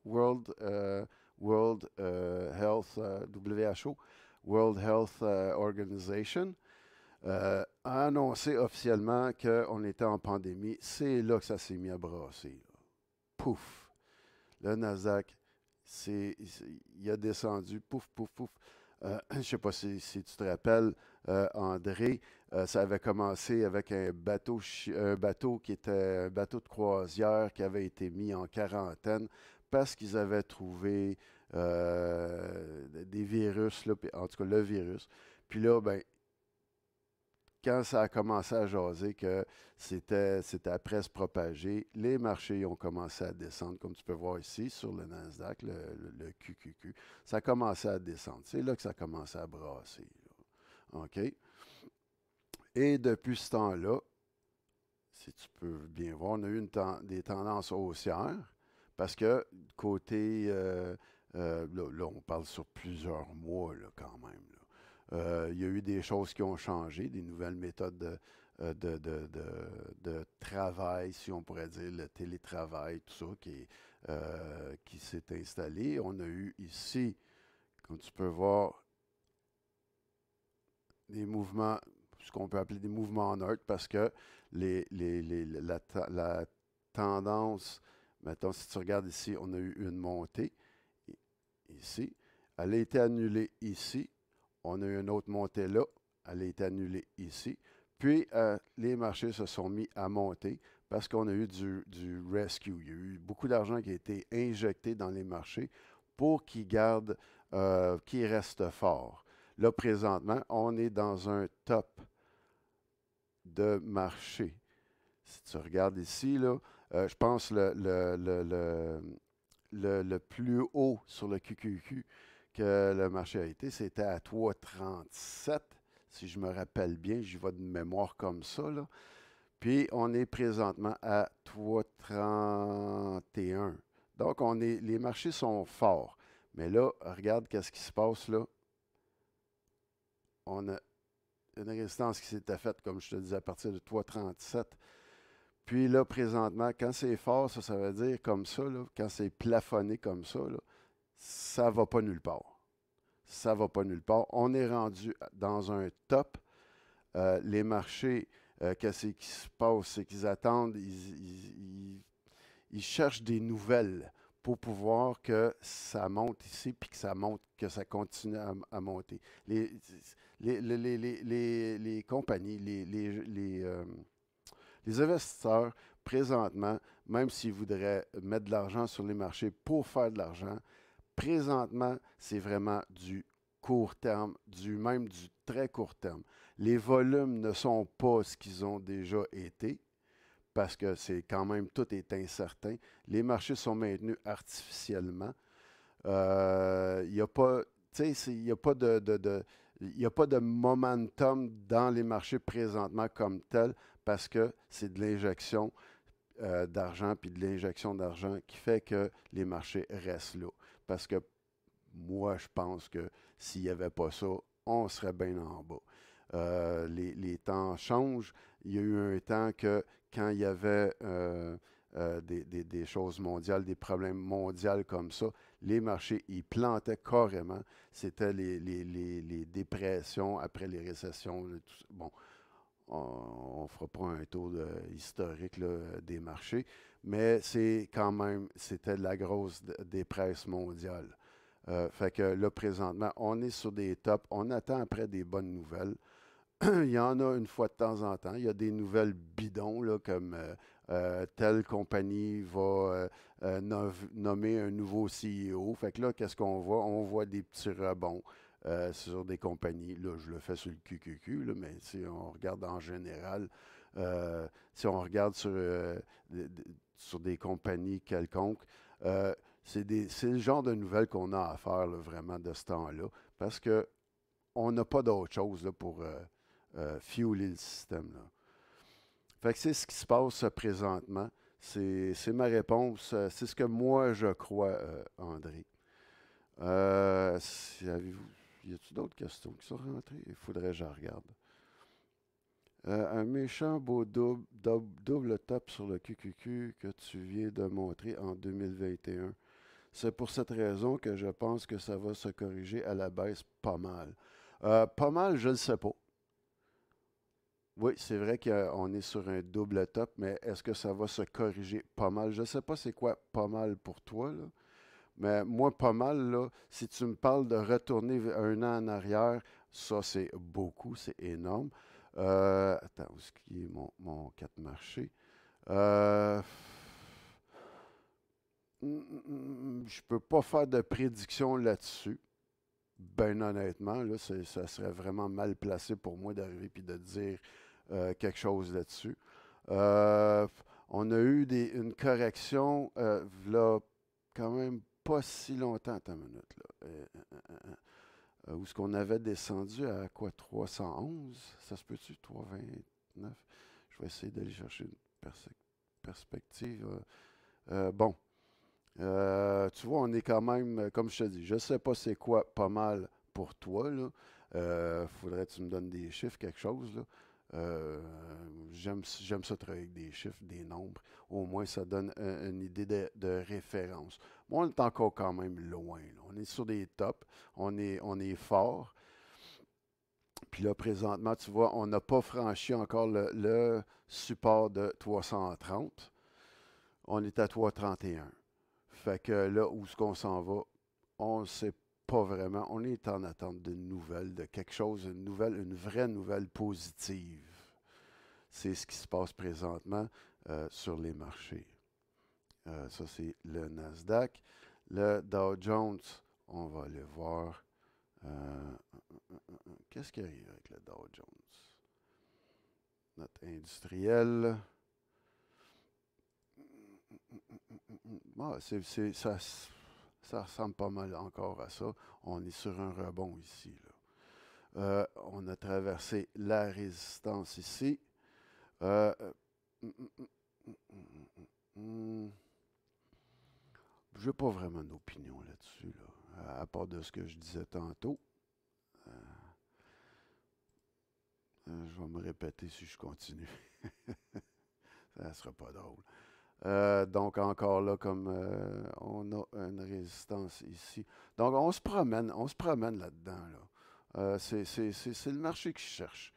World, euh, WHO, euh, World Health Organization, a annoncé officiellement qu'on était en pandémie, c'est là que ça s'est mis à brasser. Pouf! Le Nasdaq, il a descendu, pouf, pouf, pouf. Euh, je ne sais pas si, tu te rappelles, euh, André, euh, ça avait commencé avec un bateau, bateau qui était un bateau de croisière qui avait été mis en quarantaine parce qu'ils avaient trouvé des virus, en tout cas le virus. Puis là, ben, quand ça a commencé à jaser, que c'était, c'était après se propager, les marchés ont commencé à descendre, comme tu peux voir ici sur le Nasdaq, le, QQQ. Ça a commencé à descendre. C'est là que ça a commencé à brasser. OK? Et depuis ce temps-là, si tu peux bien voir, on a eu des tendances haussières parce que côté. Euh, euh, là, on parle sur plusieurs mois là, quand même. Euh, il y a eu des choses qui ont changé, des nouvelles méthodes de, euh, travail, si on pourrait dire, le télétravail, tout ça qui, euh, qui s'est installé. On a eu ici, comme tu peux voir, des mouvements, ce qu'on peut appeler des mouvements en neutres, parce que la, la, tendance, maintenant, si tu regardes ici, on a eu une montée ici. Elle a été annulée ici on a eu une autre montée là. Elle est annulée ici. Puis, euh, les marchés se sont mis à monter parce qu'on a eu du, rescue. Il y a eu beaucoup d'argent qui a été injecté dans les marchés pour qu'ils gardent, euh, qu'ils restent forts. Là, présentement, on est dans un top de marché. Si tu regardes ici, là, euh, je pense le, le, plus haut sur le QQQ, que le marché a été, c'était à 3,37, si je me rappelle bien, j'y vais de mémoire comme ça. Là. Puis on est présentement à 3,31. Donc on est, les marchés sont forts. Mais là, regarde qu'est-ce qui se passe là. On a une résistance qui s'était faite, comme je te disais, à partir de 3,37. Puis là, présentement, quand c'est fort, ça, ça veut dire comme ça, là, quand c'est plafonné comme ça, là, ça va pas nulle part. Ça va pas nulle part. On est rendu dans un top. Euh, les marchés, euh, qu'est-ce qui se passe? ce qu'ils attendent, ils, cherchent des nouvelles pour pouvoir que ça monte ici, puis que ça monte, que ça continue à, monter. Les, compagnies, les investisseurs, présentement, même s'ils voudraient mettre de l'argent sur les marchés pour faire de l'argent, Présentement, c'est vraiment du court terme, du même du très court terme. Les volumes ne sont pas ce qu'ils ont déjà été parce que c'est quand même tout est incertain. Les marchés sont maintenus artificiellement. Euh, il n'y a pas, il a de, a pas de momentum dans les marchés présentement comme tel parce que c'est de l'injection euh, d'argent puis de l'injection d'argent qui fait que les marchés restent là parce que moi, je pense que s'il n'y avait pas ça, on serait bien en bas. Euh, les, temps changent. Il y a eu un temps que quand il y avait euh, euh, des, choses mondiales, des problèmes mondiaux comme ça, les marchés, ils plantaient carrément. C'était les, dépressions après les récessions. Bon, on ne fera pas un tour historique des marchés, mais c'est quand même, c'était la grosse dépresse mondiale. mondiales. Euh, fait que là, présentement, on est sur des tops. On attend après des bonnes nouvelles. Il y en a une fois de temps en temps. Il y a des nouvelles bidons, là, comme euh, euh, telle compagnie va nommer un nouveau CEO. Fait que là, qu'est-ce qu'on voit? On voit des petits rebonds sur des compagnies. Là, je le fais sur le QQQ, mais si on regarde en général, si on regarde sur sur des compagnies quelconques. Euh, c'est le genre de nouvelles qu'on a à faire vraiment de ce temps-là, parce qu'on n'a pas d'autre chose pour euh, euh, fueler le système. Fait que c'est ce qui se passe euh, présentement. C'est ma réponse. C'est ce que moi, je crois, André. y a-t-il d'autres questions qui sont rentrées? Il faudrait que je regarde. Euh, un méchant beau double, top sur le QQQ que tu viens de montrer en 2021. C'est pour cette raison que je pense que ça va se corriger à la baisse pas mal. Euh, pas mal, je ne sais pas. Oui, c'est vrai qu'on est sur un double top, mais est-ce que ça va se corriger pas mal? Je ne sais pas c'est quoi pas mal pour toi, là. mais moi, pas mal, là, si tu me parles de retourner un an en arrière, ça c'est beaucoup, c'est énorme. Euh, attends, ce est mon, mon de marché? Euh, mm, mm, mm, je ne peux pas faire de prédiction là-dessus. Ben honnêtement, là, ça serait vraiment mal placé pour moi d'arriver et de dire euh, quelque chose là-dessus. on a eu une correction, là, quand même pas si longtemps, attends minute, là. Où euh, où ce qu'on avait descendu à quoi 311, ça se peut-tu 329 Je vais essayer d'aller chercher une perspective. Euh. Euh, bon, tu vois, on est quand même, comme je te dis, je ne sais pas c'est quoi, pas mal pour toi Il faudrait que tu me donnes des chiffres, quelque chose j'aime ça travailler avec des chiffres, des nombres. Au moins, ça donne une idée de référence on est encore quand même loin. On est sur des tops, on est, on est fort. Puis là, présentement, tu vois, on n'a pas franchi encore le, support de 330. On est à 331. Fait que là, où est-ce qu'on s'en va? On ne sait pas vraiment. On est en attente d'une nouvelle, de quelque chose, une nouvelle, une vraie nouvelle positive. C'est ce qui se passe présentement euh, sur les marchés. Euh, ça, c'est le Nasdaq. Le Dow Jones, on va aller voir. Euh, qu'est-ce qui arrive avec le Dow Jones? Notre industriel. Ah, ça, ça, ressemble pas mal encore à ça. On est sur un rebond ici. Euh, on a traversé la résistance ici. Hum, hum, hum, je n'ai pas vraiment d'opinion là-dessus, à, part de ce que je disais tantôt. Euh, euh, je vais me répéter si je continue. Ça ne sera pas drôle. Euh, donc, encore là, comme on a une résistance ici. Donc, on se promène, on se promène là-dedans. C'est le marché qui cherche.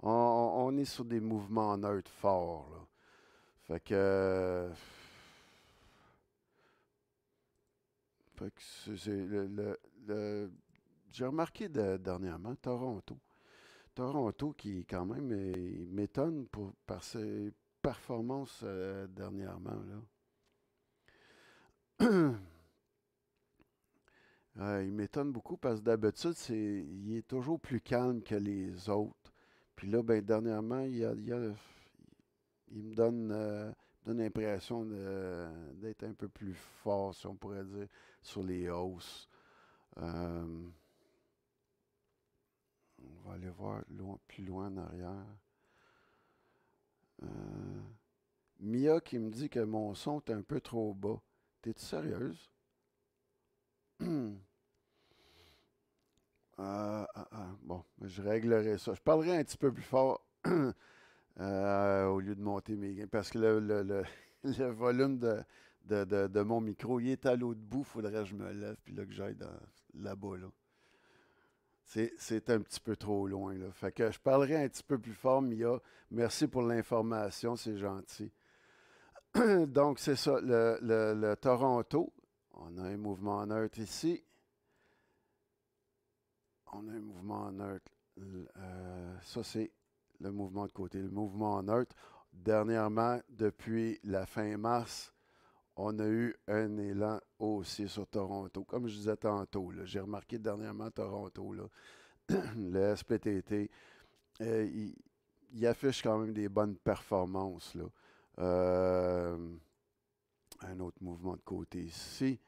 On, est sur des mouvements neutres forts. Fait que J'ai remarqué dernièrement Toronto. Toronto qui, quand même, m'étonne par ses performances euh, dernièrement. Là. Euh, il m'étonne beaucoup parce que d'habitude, c'est, il est toujours plus calme que les autres. Puis là, ben, dernièrement, il, a, me donne, euh, donne l'impression d'être un peu plus fort, si on pourrait dire sur les hausses. Euh, on va aller voir plus loin en arrière. Euh, Mia qui me dit que mon son est un peu trop bas. T'es-tu sérieuse? Euh, ah, ah, bon, je réglerai ça. Je parlerai un petit peu plus fort au lieu de monter mes gains parce que le volume de, de, mon micro. Il est à l'autre bout, faudrait que je me lève, puis là que j'aille là-bas. C'est un petit peu trop loin. Là. Fait que je parlerai un petit peu plus fort, Mia. Merci pour l'information, c'est gentil. Donc, c'est ça, le, Toronto. On a un mouvement en neutre ici. On a un mouvement en neutre. Euh, ça, c'est le mouvement de côté. Le mouvement en neutre, dernièrement, depuis la fin mars, on a eu un élan aussi sur Toronto. Comme je disais tantôt, j'ai remarqué dernièrement Toronto, le SPTT, euh, il, affiche quand même des bonnes performances. Euh, un autre mouvement de côté ici.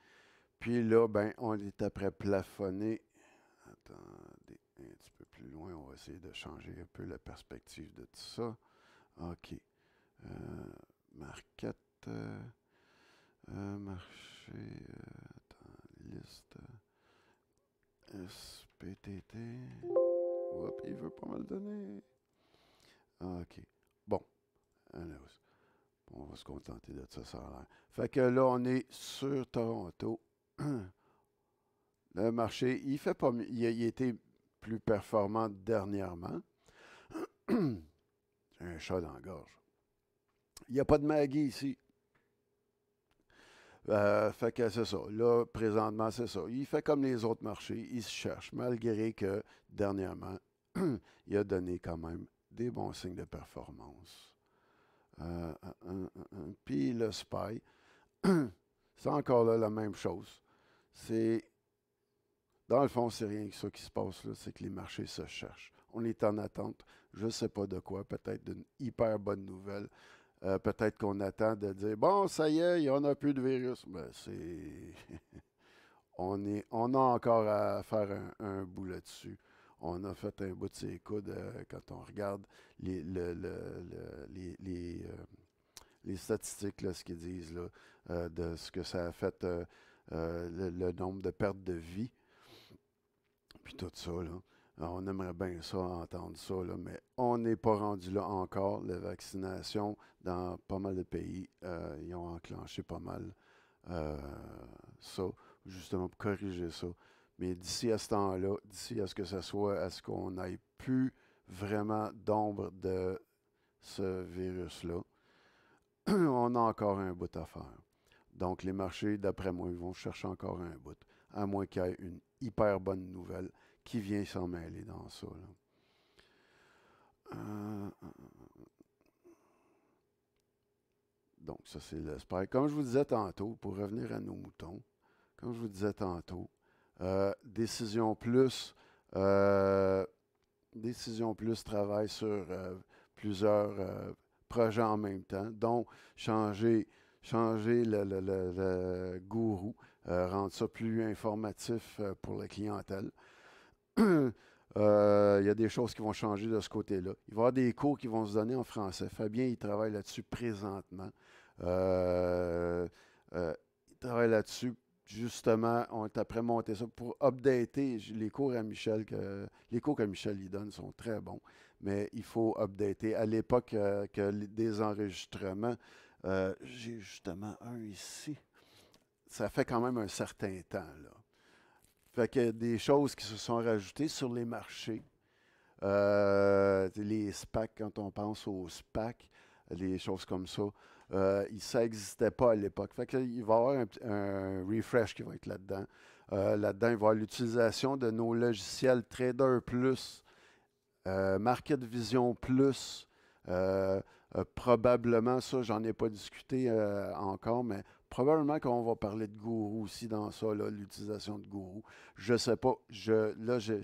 Puis là, ben, on est après plafonné. Attendez, un petit peu plus loin, on va essayer de changer un peu la perspective de tout ça. OK. Euh, marquette. Euh, marché, euh, attends, liste. SPTT. hop, il veut pas me le donner. Ah, OK. Bon. On va se contenter de ça, ça a Fait que là, on est sur Toronto. Le marché, il fait pas mieux. Il, était plus performant dernièrement. J'ai un chat dans la gorge. Il n'y a pas de Maggie ici. Euh, fait que c'est ça. Là, présentement, c'est ça. Il fait comme les autres marchés, il se cherche, malgré que dernièrement, il a donné quand même des bons signes de performance. Euh, euh, Puis le SPY, c'est encore là la même chose. C'est. Dans le fond, c'est rien que ça qui se passe, là, c'est que les marchés se cherchent. On est en attente, je ne sais pas de quoi, peut-être d'une hyper bonne nouvelle. Euh, peut-être qu'on attend de dire bon, ça y est, il n'y en a plus de virus. Ben, c'est. on, est, on a encore à faire un, bout là-dessus. On a fait un bout de ses coudes euh, quand on regarde les, euh, les, statistiques, ce qu'ils disent, là, de ce que ça a fait, le, nombre de pertes de vie, puis tout ça. Là. Ah, on aimerait bien ça, entendre ça, mais on n'est pas rendu là encore. La vaccination, dans pas mal de pays, euh, ils ont enclenché pas mal euh, ça, justement pour corriger ça. Mais d'ici à ce temps-là, d'ici à ce que ce soit, à ce qu'on n'ait plus vraiment d'ombre de ce virus-là, on a encore un bout à faire. Donc, les marchés, d'après moi, ils vont chercher encore un bout, à moins qu'il y ait une hyper bonne nouvelle qui vient s'en mêler dans ça. Euh, donc, ça, c'est l'espoir. Comme je vous disais tantôt, pour revenir à nos moutons, comme je vous disais tantôt, euh, Décision Plus, euh, Décision Plus travaille sur plusieurs projets en même temps, dont changer changer le, gourou, rendre ça plus informatif pour la clientèle. Euh, il y a des choses qui vont changer de ce côté-là. Il va y avoir des cours qui vont se donner en français. Fabien, il travaille là-dessus présentement. Euh, euh, il travaille là-dessus. Justement, on est après monté ça pour updater les cours à Michel. Que, les cours que Michel lui donne sont très bons, mais il faut updater. À l'époque que des enregistrements, j'ai justement un ici. Ça fait quand même un certain temps. Là. Fait que des choses qui se sont rajoutées sur les marchés. Euh, les SPAC, quand on pense aux SPAC, les choses comme ça, euh, ça n'existait pas à l'époque. Fait il va y avoir un, refresh qui va être là-dedans. Euh, là-dedans, il va y avoir l'utilisation de nos logiciels Trader Plus, Market Vision Plus, probablement, ça, j'en ai pas discuté encore, mais probablement qu'on va parler de gourou aussi dans ça, l'utilisation de gourou. Je sais pas. Je, là, je,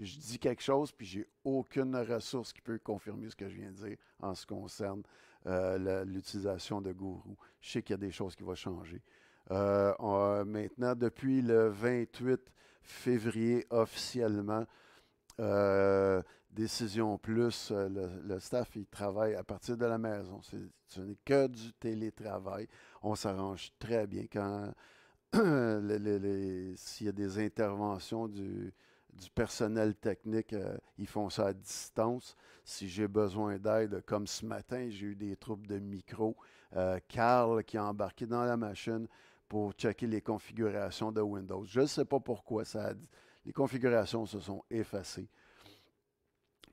dis quelque chose, puis j'ai aucune ressource qui peut confirmer ce que je viens de dire en ce qui concerne euh, l'utilisation de gourou. Je sais qu'il y a des choses qui vont changer. Euh, maintenant, depuis le 28 février officiellement, euh, Décision Plus, le, staff, il travaille à partir de la maison. Ce n'est que du télétravail on s'arrange très bien. Quand s'il y a des interventions du, personnel technique, euh, ils font ça à distance. Si j'ai besoin d'aide, comme ce matin, j'ai eu des troupes de micro. Euh, Carl qui a embarqué dans la machine pour checker les configurations de Windows. Je ne sais pas pourquoi ça les configurations se sont effacées.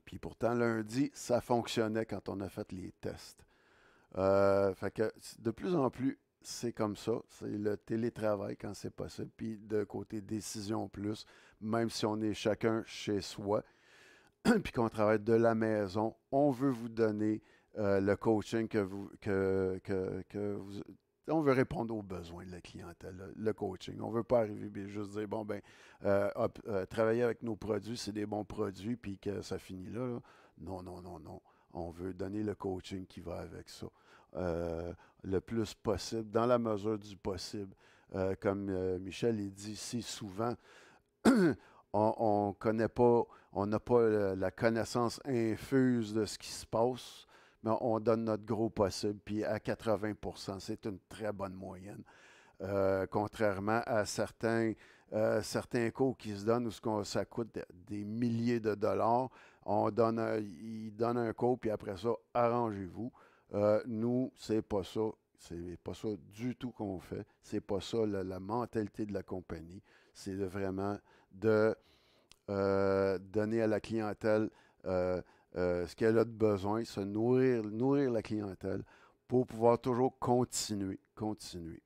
Puis pourtant, lundi, ça fonctionnait quand on a fait les tests. Euh, fait que de plus en plus, c'est comme ça. C'est le télétravail quand c'est possible. Puis de côté décision plus, même si on est chacun chez soi, puis qu'on travaille de la maison, on veut vous donner euh, le coaching que vous. Que, on veut répondre aux besoins de la clientèle, le, coaching. On ne veut pas arriver juste juste dire, bon, ben, euh, travailler avec nos produits, c'est des bons produits, puis que ça finit là. Non, non, non, non on veut donner le coaching qui va avec ça, euh, le plus possible, dans la mesure du possible. Euh, comme euh, Michel il dit si souvent, on connaît pas, on n'a pas la connaissance infuse de ce qui se passe, mais on donne notre gros possible. Puis à 80 c'est une très bonne moyenne. contrairement à certains, certains cours qui se donnent où ça coûte des milliers de dollars, on donne un, il donne un cours, puis après ça, arrangez-vous. Euh, nous, c'est pas ça. C'est pas ça du tout qu'on fait. C'est pas ça la, mentalité de la compagnie. C'est vraiment de euh, donner à la clientèle euh, ce qu'elle a de besoin, se nourrir, nourrir la clientèle pour pouvoir toujours continuer, continuer.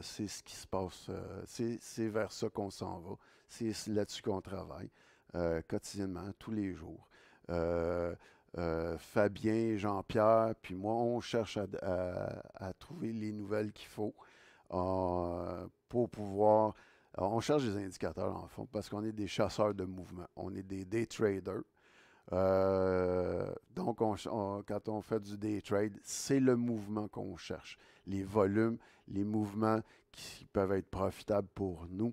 c'est ce qui se passe. c'est vers ça qu'on s'en va. C'est là-dessus qu'on travaille. Euh, quotidiennement, tous les jours. Euh, euh, Fabien, Jean-Pierre, puis moi, on cherche à, trouver les nouvelles qu'il faut pour pouvoir... on cherche des indicateurs, en fond, parce qu'on est des chasseurs de mouvement. On est des day traders. donc, quand on fait du day trade, c'est le mouvement qu'on cherche. Les volumes, les mouvements qui peuvent être profitables pour nous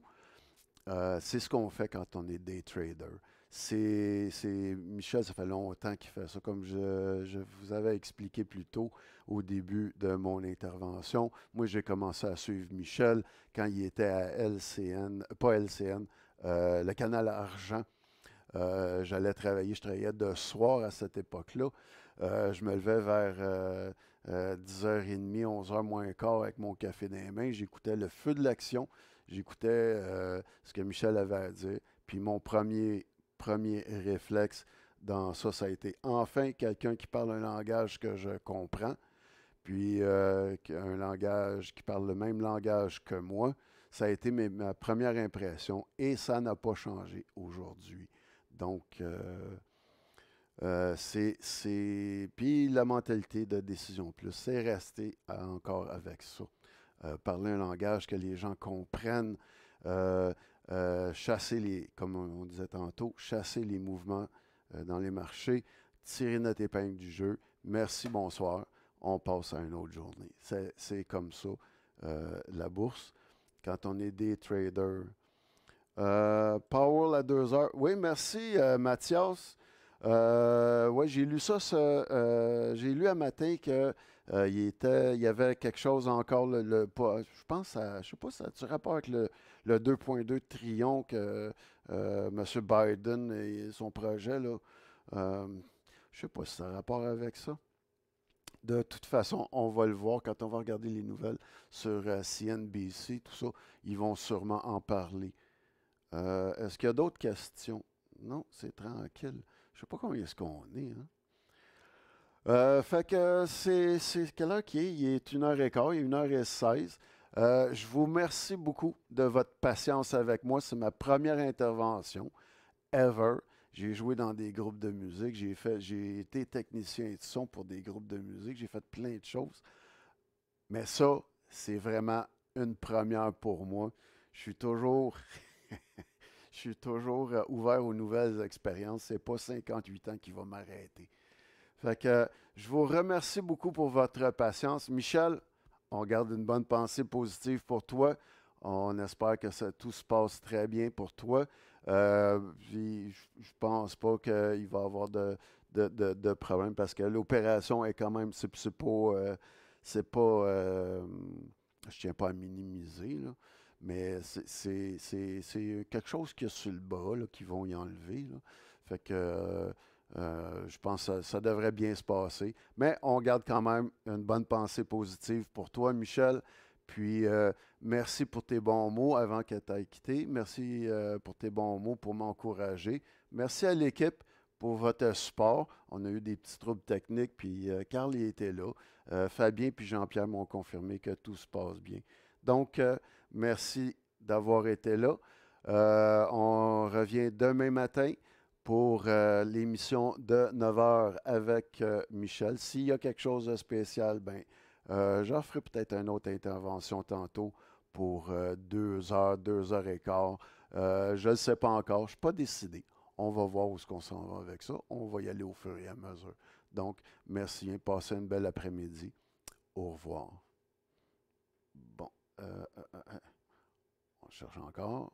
euh, c'est ce qu'on fait quand on est day trader. C'est, Michel, ça fait longtemps qu'il fait ça. Comme je, vous avais expliqué plus tôt au début de mon intervention, moi j'ai commencé à suivre Michel quand il était à LCN, pas LCN, euh, le canal Argent. Euh, j'allais travailler, je travaillais de soir à cette époque-là. je me levais vers 10h30, 11h moins quart avec mon café dans les mains. J'écoutais le feu de l'action j'écoutais euh, ce que Michel avait à dire. Puis mon premier, premier réflexe dans ça, ça a été enfin quelqu'un qui parle un langage que je comprends, puis euh, un langage qui parle le même langage que moi. Ça a été ma première impression et ça n'a pas changé aujourd'hui. Donc, euh, c'est. Puis la mentalité de décision plus, c'est rester encore avec ça. Euh, parler un langage que les gens comprennent, euh, euh, chasser les, comme on, disait tantôt, chasser les mouvements dans les marchés, tirer notre épingle du jeu. Merci, bonsoir. On passe à une autre journée. C'est comme ça la bourse. Quand on est des traders. Powell à 2 heures. Oui, merci Mathias. oui, j'ai lu ça. j'ai lu un matin que euh, il, y avait quelque chose encore, le, je pense, à, je sais pas, ça a-tu rapport avec le, 2.2 Trion que euh, M. Biden et son projet, là. ne euh, je sais pas si ça a rapport avec ça. De toute façon, on va le voir quand on va regarder les nouvelles sur CNBC, tout ça. Ils vont sûrement en parler. Est-ce qu'il y a d'autres questions? Non, c'est tranquille. Je ne sais pas combien est-ce qu'on est. Hein? Euh, fait que c'est, quelle heure qui est? Il est 1 h quart, il est 1h16. Euh, je vous remercie beaucoup de votre patience avec moi. C'est ma première intervention ever. J'ai joué dans des groupes de musique, j'ai, j'ai été technicien de son pour des groupes de musique, j'ai fait plein de choses. Mais ça, c'est vraiment une première pour moi. Je suis toujours je suis toujours euh, ouvert aux nouvelles expériences. C'est pas 58 ans qui va m'arrêter. Fait que je vous remercie beaucoup pour votre patience. Michel, on garde une bonne pensée positive pour toi. On espère que ça, tout se passe très bien pour toi. Euh, je pense pas qu'il va y avoir de, problème parce que l'opération est quand même, c'est pas, c'est pas, euh, euh, je tiens pas à minimiser, là, mais c'est quelque chose qui est sur le bas, là, qu'ils vont y enlever. Fait que euh, euh, je pense que ça devrait bien se passer. Mais on garde quand même une bonne pensée positive pour toi, Michel. Puis euh, merci pour tes bons mots avant que tu ailles quitter. Merci euh, pour tes bons mots pour m'encourager. Merci à l'équipe pour votre support. On a eu des petits troubles techniques, puis Carl était là. Fabien puis Jean-Pierre m'ont confirmé que tout se passe bien. Donc, merci d'avoir été là. on revient demain matin pour euh, l'émission de 9h avec euh, Michel. S'il y a quelque chose de spécial, ben, euh, j'en ferai peut-être une autre intervention tantôt pour 2h, h quart. je ne sais pas encore, je ne suis pas décidé. On va voir où est-ce qu'on s'en va avec ça. On va y aller au fur et à mesure. Donc, merci. Hein. Passez une belle après-midi. Au revoir. Bon. on cherche encore.